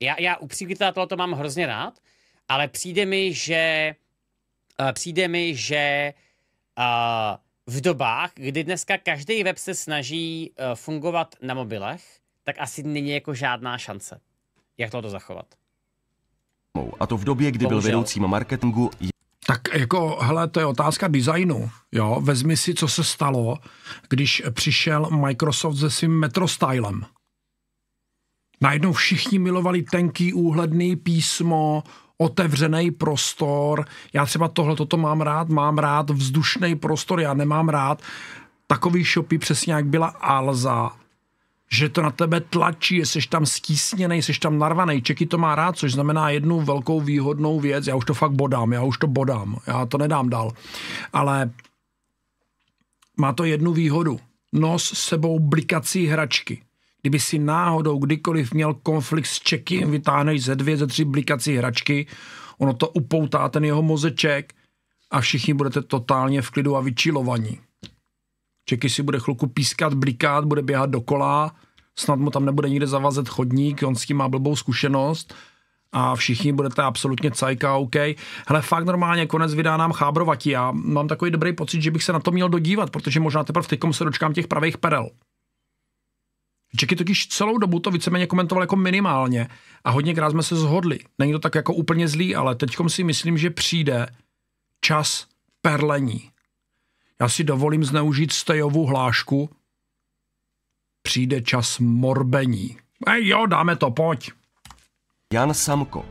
Já, já upřímně tohle to mám hrozně rád, ale přijde mi, že eh, přijde mi, že uh, v dobách, kdy dneska každý web se snaží uh, fungovat na mobilech, tak asi není jako žádná šance, jak tohle zachovat a to v době, kdy Bohužel. byl vedoucím marketingu. Tak jako, hele, to je otázka designu. Jo, vezmi si, co se stalo, když přišel Microsoft se svým metrostylem. Najednou všichni milovali tenký úhledný písmo, otevřený prostor. Já třeba tohle toto mám rád, mám rád vzdušný prostor, já nemám rád takový shopy, přesně jak byla Alza, že to na tebe tlačí, jsi tam stísněný, jsi tam narvaný. Čeky to má rád, což znamená jednu velkou výhodnou věc. Já už to fakt bodám, já už to bodám, já to nedám dál. Ale má to jednu výhodu. Nos sebou blikací hračky. Kdyby si náhodou kdykoliv měl konflikt s Čeky, vytáhneš ze dvě, ze tři blikací hračky, ono to upoutá ten jeho mozeček a všichni budete totálně v klidu a vyčilovaní. Čeky si bude chluku pískat, blikat, bude běhat dokola, snad mu tam nebude nikde zavazet chodník, on s tím má blbou zkušenost a všichni budete absolutně cajka, OK. Hele, fakt normálně konec vydá nám chábrovatí. Já mám takový dobrý pocit, že bych se na to měl dodívat, protože možná teprve teďkom se dočkám těch pravých perel. Čeky totiž celou dobu to víceméně komentoval jako minimálně a hodněkrát jsme se zhodli. Není to tak jako úplně zlý, ale teďkom si myslím, že přijde čas perlení. Já si dovolím zneužít Stejovu hlášku. Přijde čas morbení. Ej jo, dáme to, pojď. Jan Samko,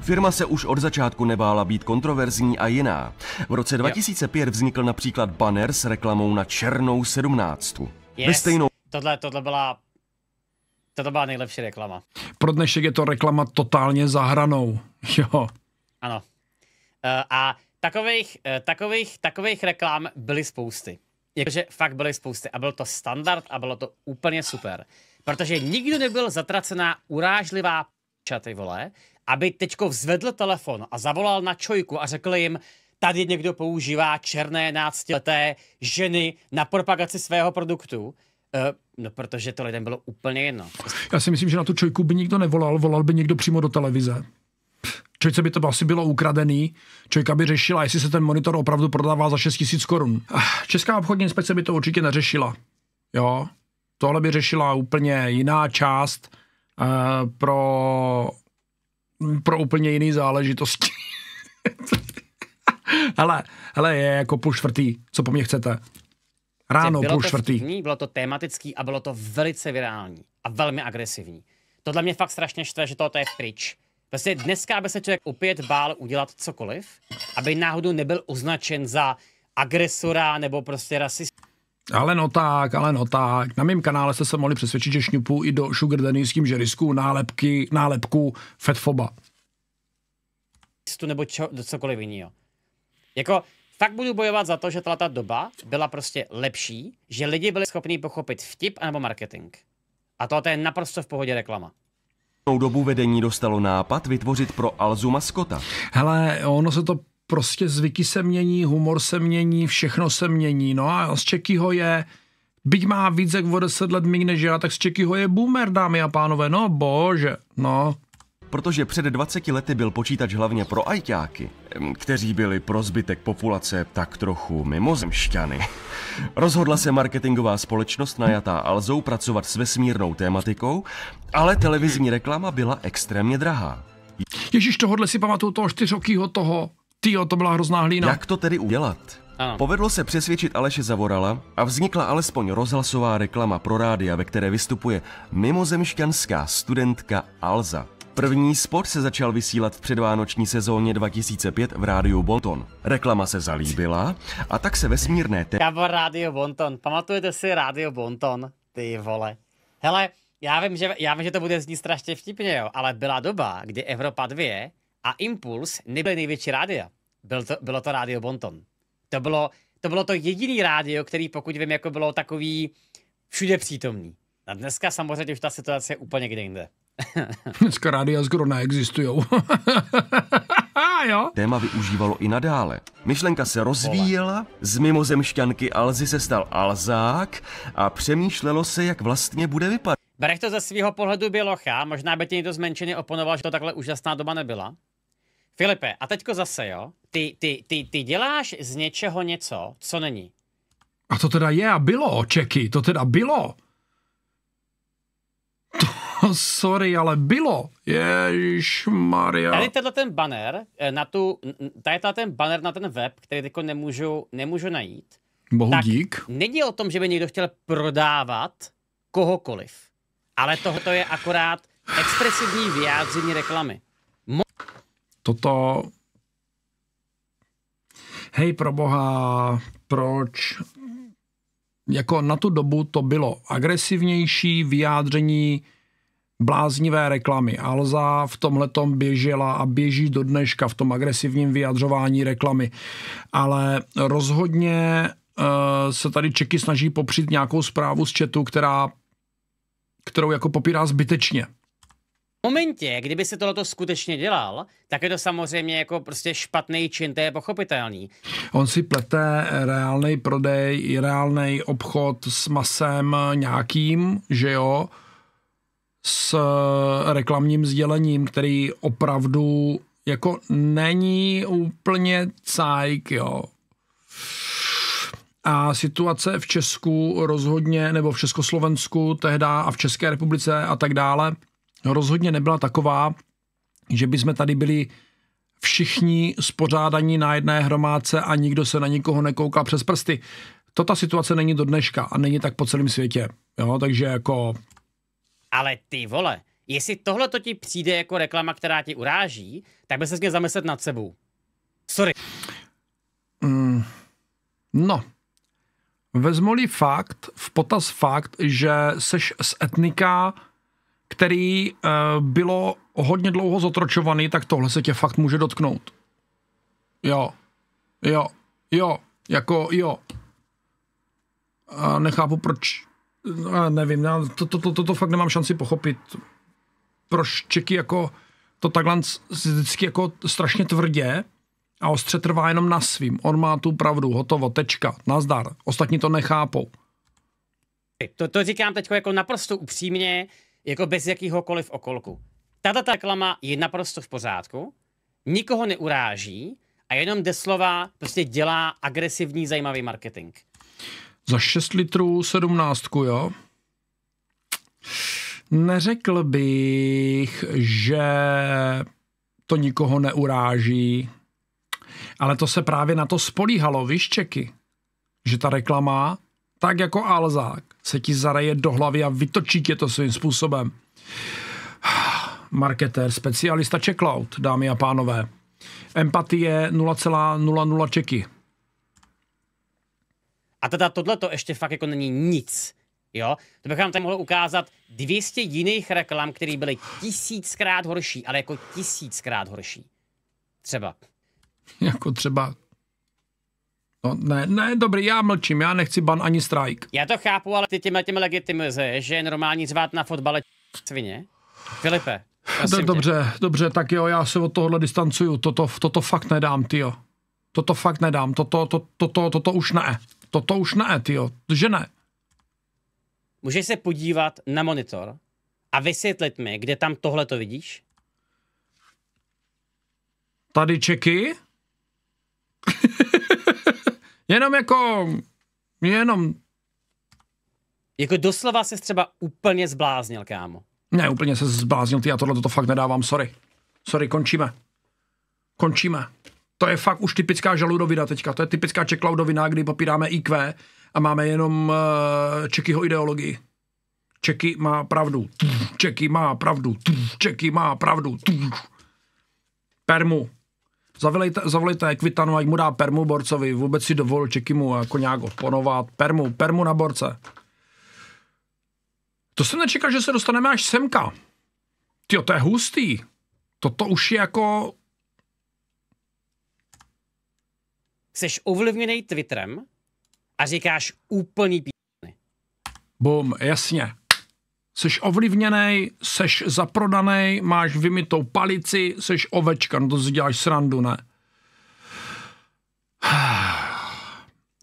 Firma se už od začátku nebála být kontroverzní a jiná. V roce 2005 vznikl například banner s reklamou na černou sedmnáctku. Yes. stejnou... Tohle, tohle byla... Tohle byla nejlepší reklama. Pro dnešek je to reklama totálně zahranou. Jo. Ano. Uh, a Eh, takových, takových, takových reklám byly spousty. Jakože fakt byly spousty a byl to standard a bylo to úplně super. Protože nikdo nebyl zatracená urážlivá čaty vole, aby teďko vzvedl telefon a zavolal na čojku a řekl jim, tady někdo používá černé náctileté ženy na propagaci svého produktu. Eh, no, protože to lidem bylo úplně jedno. Já si myslím, že na tu čojku by nikdo nevolal, volal by někdo přímo do televize. Člověk by to asi bylo ukradený, člověka by řešila, jestli se ten monitor opravdu prodává za 6 000 korun. Ah, Česká obchodní inspekce by to určitě neřešila. Jo, tohle by řešila úplně jiná část uh, pro, pro úplně jiný záležitosti. hele, hele, je jako půl čtvrtý, co po mně chcete. Ráno prostě bylo půl čtvrtý. Vtipný, bylo to tematický a bylo to velice virální a velmi agresivní. Tohle mě fakt strašně štve, že tohle je pryč. Prostě dneska by se člověk opět bál udělat cokoliv, aby náhodou nebyl označen za agresora nebo prostě rasistu. Ale no tak, ale no tak. Na mém kanále jste se mohli přesvědčit, že šňupu i do Sugar Danny s tím, že riskuju nálepky, nálepku fetfoba. Nebo čo, cokoliv jiného. Jako, tak budu bojovat za to, že tato doba byla prostě lepší, že lidi byli schopni pochopit vtip anebo marketing. A tohle je naprosto v pohodě reklama dobu vedení dostalo nápad vytvořit pro Alzu maskota? Hele, ono se to prostě zvyky se mění, humor se mění, všechno se mění. No a z Čekyho je, byť má víc jak o 10 let míň než já, tak z Čekyho je boomer, dámy a pánové. No bože, no protože před 20 lety byl počítač hlavně pro ajťáky, kteří byli pro zbytek populace tak trochu mimozemšťany. Rozhodla se marketingová společnost najatá Alzou pracovat s vesmírnou tématikou, ale televizní reklama byla extrémně drahá. Ježíš, tohohle si pamatuju toho čtyřokýho toho. Tyjo, to byla hrozná hlína. Jak to tedy udělat? Ano. Povedlo se přesvědčit Aleše Zavorala a vznikla alespoň rozhlasová reklama pro rádia, ve které vystupuje mimozemšťanská studentka Alza. První spot se začal vysílat v předvánoční sezóně 2005 v rádiu Bonton. Reklama se zalíbila a tak se vesmírné te... Kámo, rádio Bonton, pamatujete si rádio Bonton? Ty vole. Hele, já vím, že, já vím, že to bude znít strašně vtipně, jo, ale byla doba, kdy Evropa 2 a Impuls nebyly největší rádia. Byl to, bylo to rádio Bonton. To bylo, to bylo to jediný rádio, který pokud vím, jako bylo takový všude přítomný. A dneska samozřejmě už ta situace je úplně kde jinde. Dneska rádia skoro neexistují. jo? Téma využívalo i nadále. Myšlenka se rozvíjela, z mimozemšťanky Alzy se stal Alzák a přemýšlelo se, jak vlastně bude vypadat. Bereš to ze svého pohledu bělocha, možná by ti někdo z menšiny oponoval, že to takhle úžasná doba nebyla. Filipe, a teďko zase, jo? Ty, ty, ty, ty děláš z něčeho něco, co není. A to teda je a bylo, Čeky, to teda bylo. To... sorry, ale bylo. Ježíš Maria. Tady tenhle ten banner, eh, na tu, tady ten banner na ten web, který teď nemůžu, nemůžu najít. Bohu tak dík. Není o tom, že by někdo chtěl prodávat kohokoliv. Ale tohoto je akorát expresivní vyjádření reklamy. Mo- Toto... Hej, pro boha, proč jako na tu dobu to bylo agresivnější vyjádření bláznivé reklamy. Alza v tomhle tom běžela a běží do dneška v tom agresivním vyjadřování reklamy. Ale rozhodně eh, se tady Čeky snaží popřít nějakou zprávu z četu, která, kterou jako popírá zbytečně. V momentě, kdyby se tohleto skutečně dělal, tak je to samozřejmě jako prostě špatný čin, to je pochopitelný. On si plete reálný prodej, reálný obchod s masem nějakým, že jo, s eh, reklamním sdělením, který opravdu jako není úplně cajk, jo. A situace v Česku rozhodně, nebo v Československu tehda a v České republice a tak dále, rozhodně nebyla taková, že by jsme tady byli všichni spořádaní na jedné hromádce a nikdo se na nikoho nekouká přes prsty. To ta situace není do dneška a není tak po celém světě. Jo, takže jako ale ty vole, jestli tohle to ti přijde jako reklama, která ti uráží, tak by se měl zamyslet nad sebou. Sorry. Mm, no, vezmoli fakt, v potaz fakt, že seš z etnika, který e, bylo hodně dlouho zotročovaný, tak tohle se tě fakt může dotknout. Jo, jo, jo, jako jo. A nechápu, proč no, já nevím, já to, to, to, to, to fakt nemám šanci pochopit. Proč Čeky jako to takhle vždycky jako strašně tvrdě a ostře trvá jenom na svým. On má tu pravdu, hotovo, tečka, nazdar. Ostatní to nechápou. To, to říkám teď jako naprosto upřímně, jako bez jakýhokoliv okolku. Tato ta reklama je naprosto v pořádku, nikoho neuráží a jenom deslova prostě dělá agresivní zajímavý marketing. Za 6 litrů 17, jo? Neřekl bych, že to nikoho neuráží, ale to se právě na to spolíhalo, víš, Čeky? Že ta reklama, tak jako Alzák, se ti zareje do hlavy a vytočí tě to svým způsobem. Marketer, specialista Checkout, dámy a pánové. Empatie 0,00 Čeky. A teda tohle to ještě fakt jako není nic. Jo? To bych vám tady mohl ukázat 200 jiných reklam, které byly tisíckrát horší, ale jako tisíckrát horší. Třeba. Jako třeba... No ne, ne, dobrý, já mlčím, já nechci ban ani strike. Já to chápu, ale ty těma těm legitimizuješ, že je normální zvát na fotbale svině. Filipe, do, dobře, dobře, tak jo, já se od tohohle distancuju, toto, toto fakt nedám, ty jo. Toto fakt nedám, toto, toto, toto, toto už ne toto už ne, tyjo, že ne. Můžeš se podívat na monitor a vysvětlit mi, kde tam tohle to vidíš? Tady čeky? jenom jako, jenom... Jako doslova se třeba úplně zbláznil, kámo. Ne, úplně se zbláznil, ty já tohle to fakt nedávám, sorry. Sorry, končíme. Končíme to je fakt už typická žaludovina teďka, to je typická čeklaudovina, kdy popíráme IQ a máme jenom uh, eh, Čekyho ideologii. Čeky má pravdu, Čeky má pravdu, Čeky má pravdu. Permu. Zavolejte, zavolejte Kvitanu, ať mu dá Permu Borcovi, vůbec si dovol mu jako nějak oponovat. Permu, Permu na Borce. To jsem nečekal, že se dostaneme až semka. Ty, to je hustý. Toto už je jako seš ovlivněný Twitterem a říkáš úplný píny. Bum, jasně. Seš ovlivněný, seš zaprodaný, máš vymitou palici, seš ovečka, no to si děláš srandu, ne?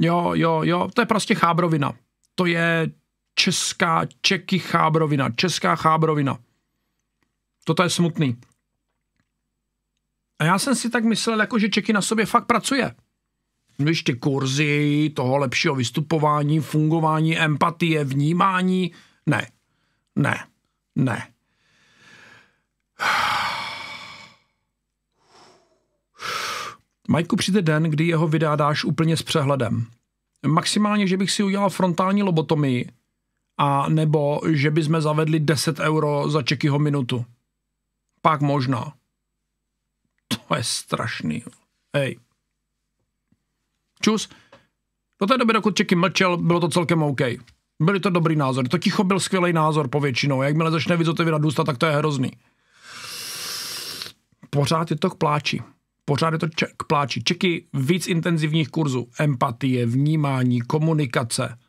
Jo, jo, jo, to je prostě chábrovina. To je česká Čeky chábrovina, česká chábrovina. Toto je smutný. A já jsem si tak myslel, jako že Čeky na sobě fakt pracuje víš, ty kurzy toho lepšího vystupování, fungování, empatie, vnímání. Ne, ne, ne. Majku přijde den, kdy jeho vydádáš úplně s přehledem. Maximálně, že bych si udělal frontální lobotomii, a nebo že by jsme zavedli 10 euro za čekyho minutu. Pak možná. To je strašný. Hej. Čus. Do té doby, dokud Čeky mlčel, bylo to celkem OK. Byly to dobrý názor. To ticho byl skvělý názor po většinou. Jakmile začne vyzotevírat důsta, tak to je hrozný. Pořád je to k pláči. Pořád je to k pláči. Čeky víc intenzivních kurzů. Empatie, vnímání, komunikace –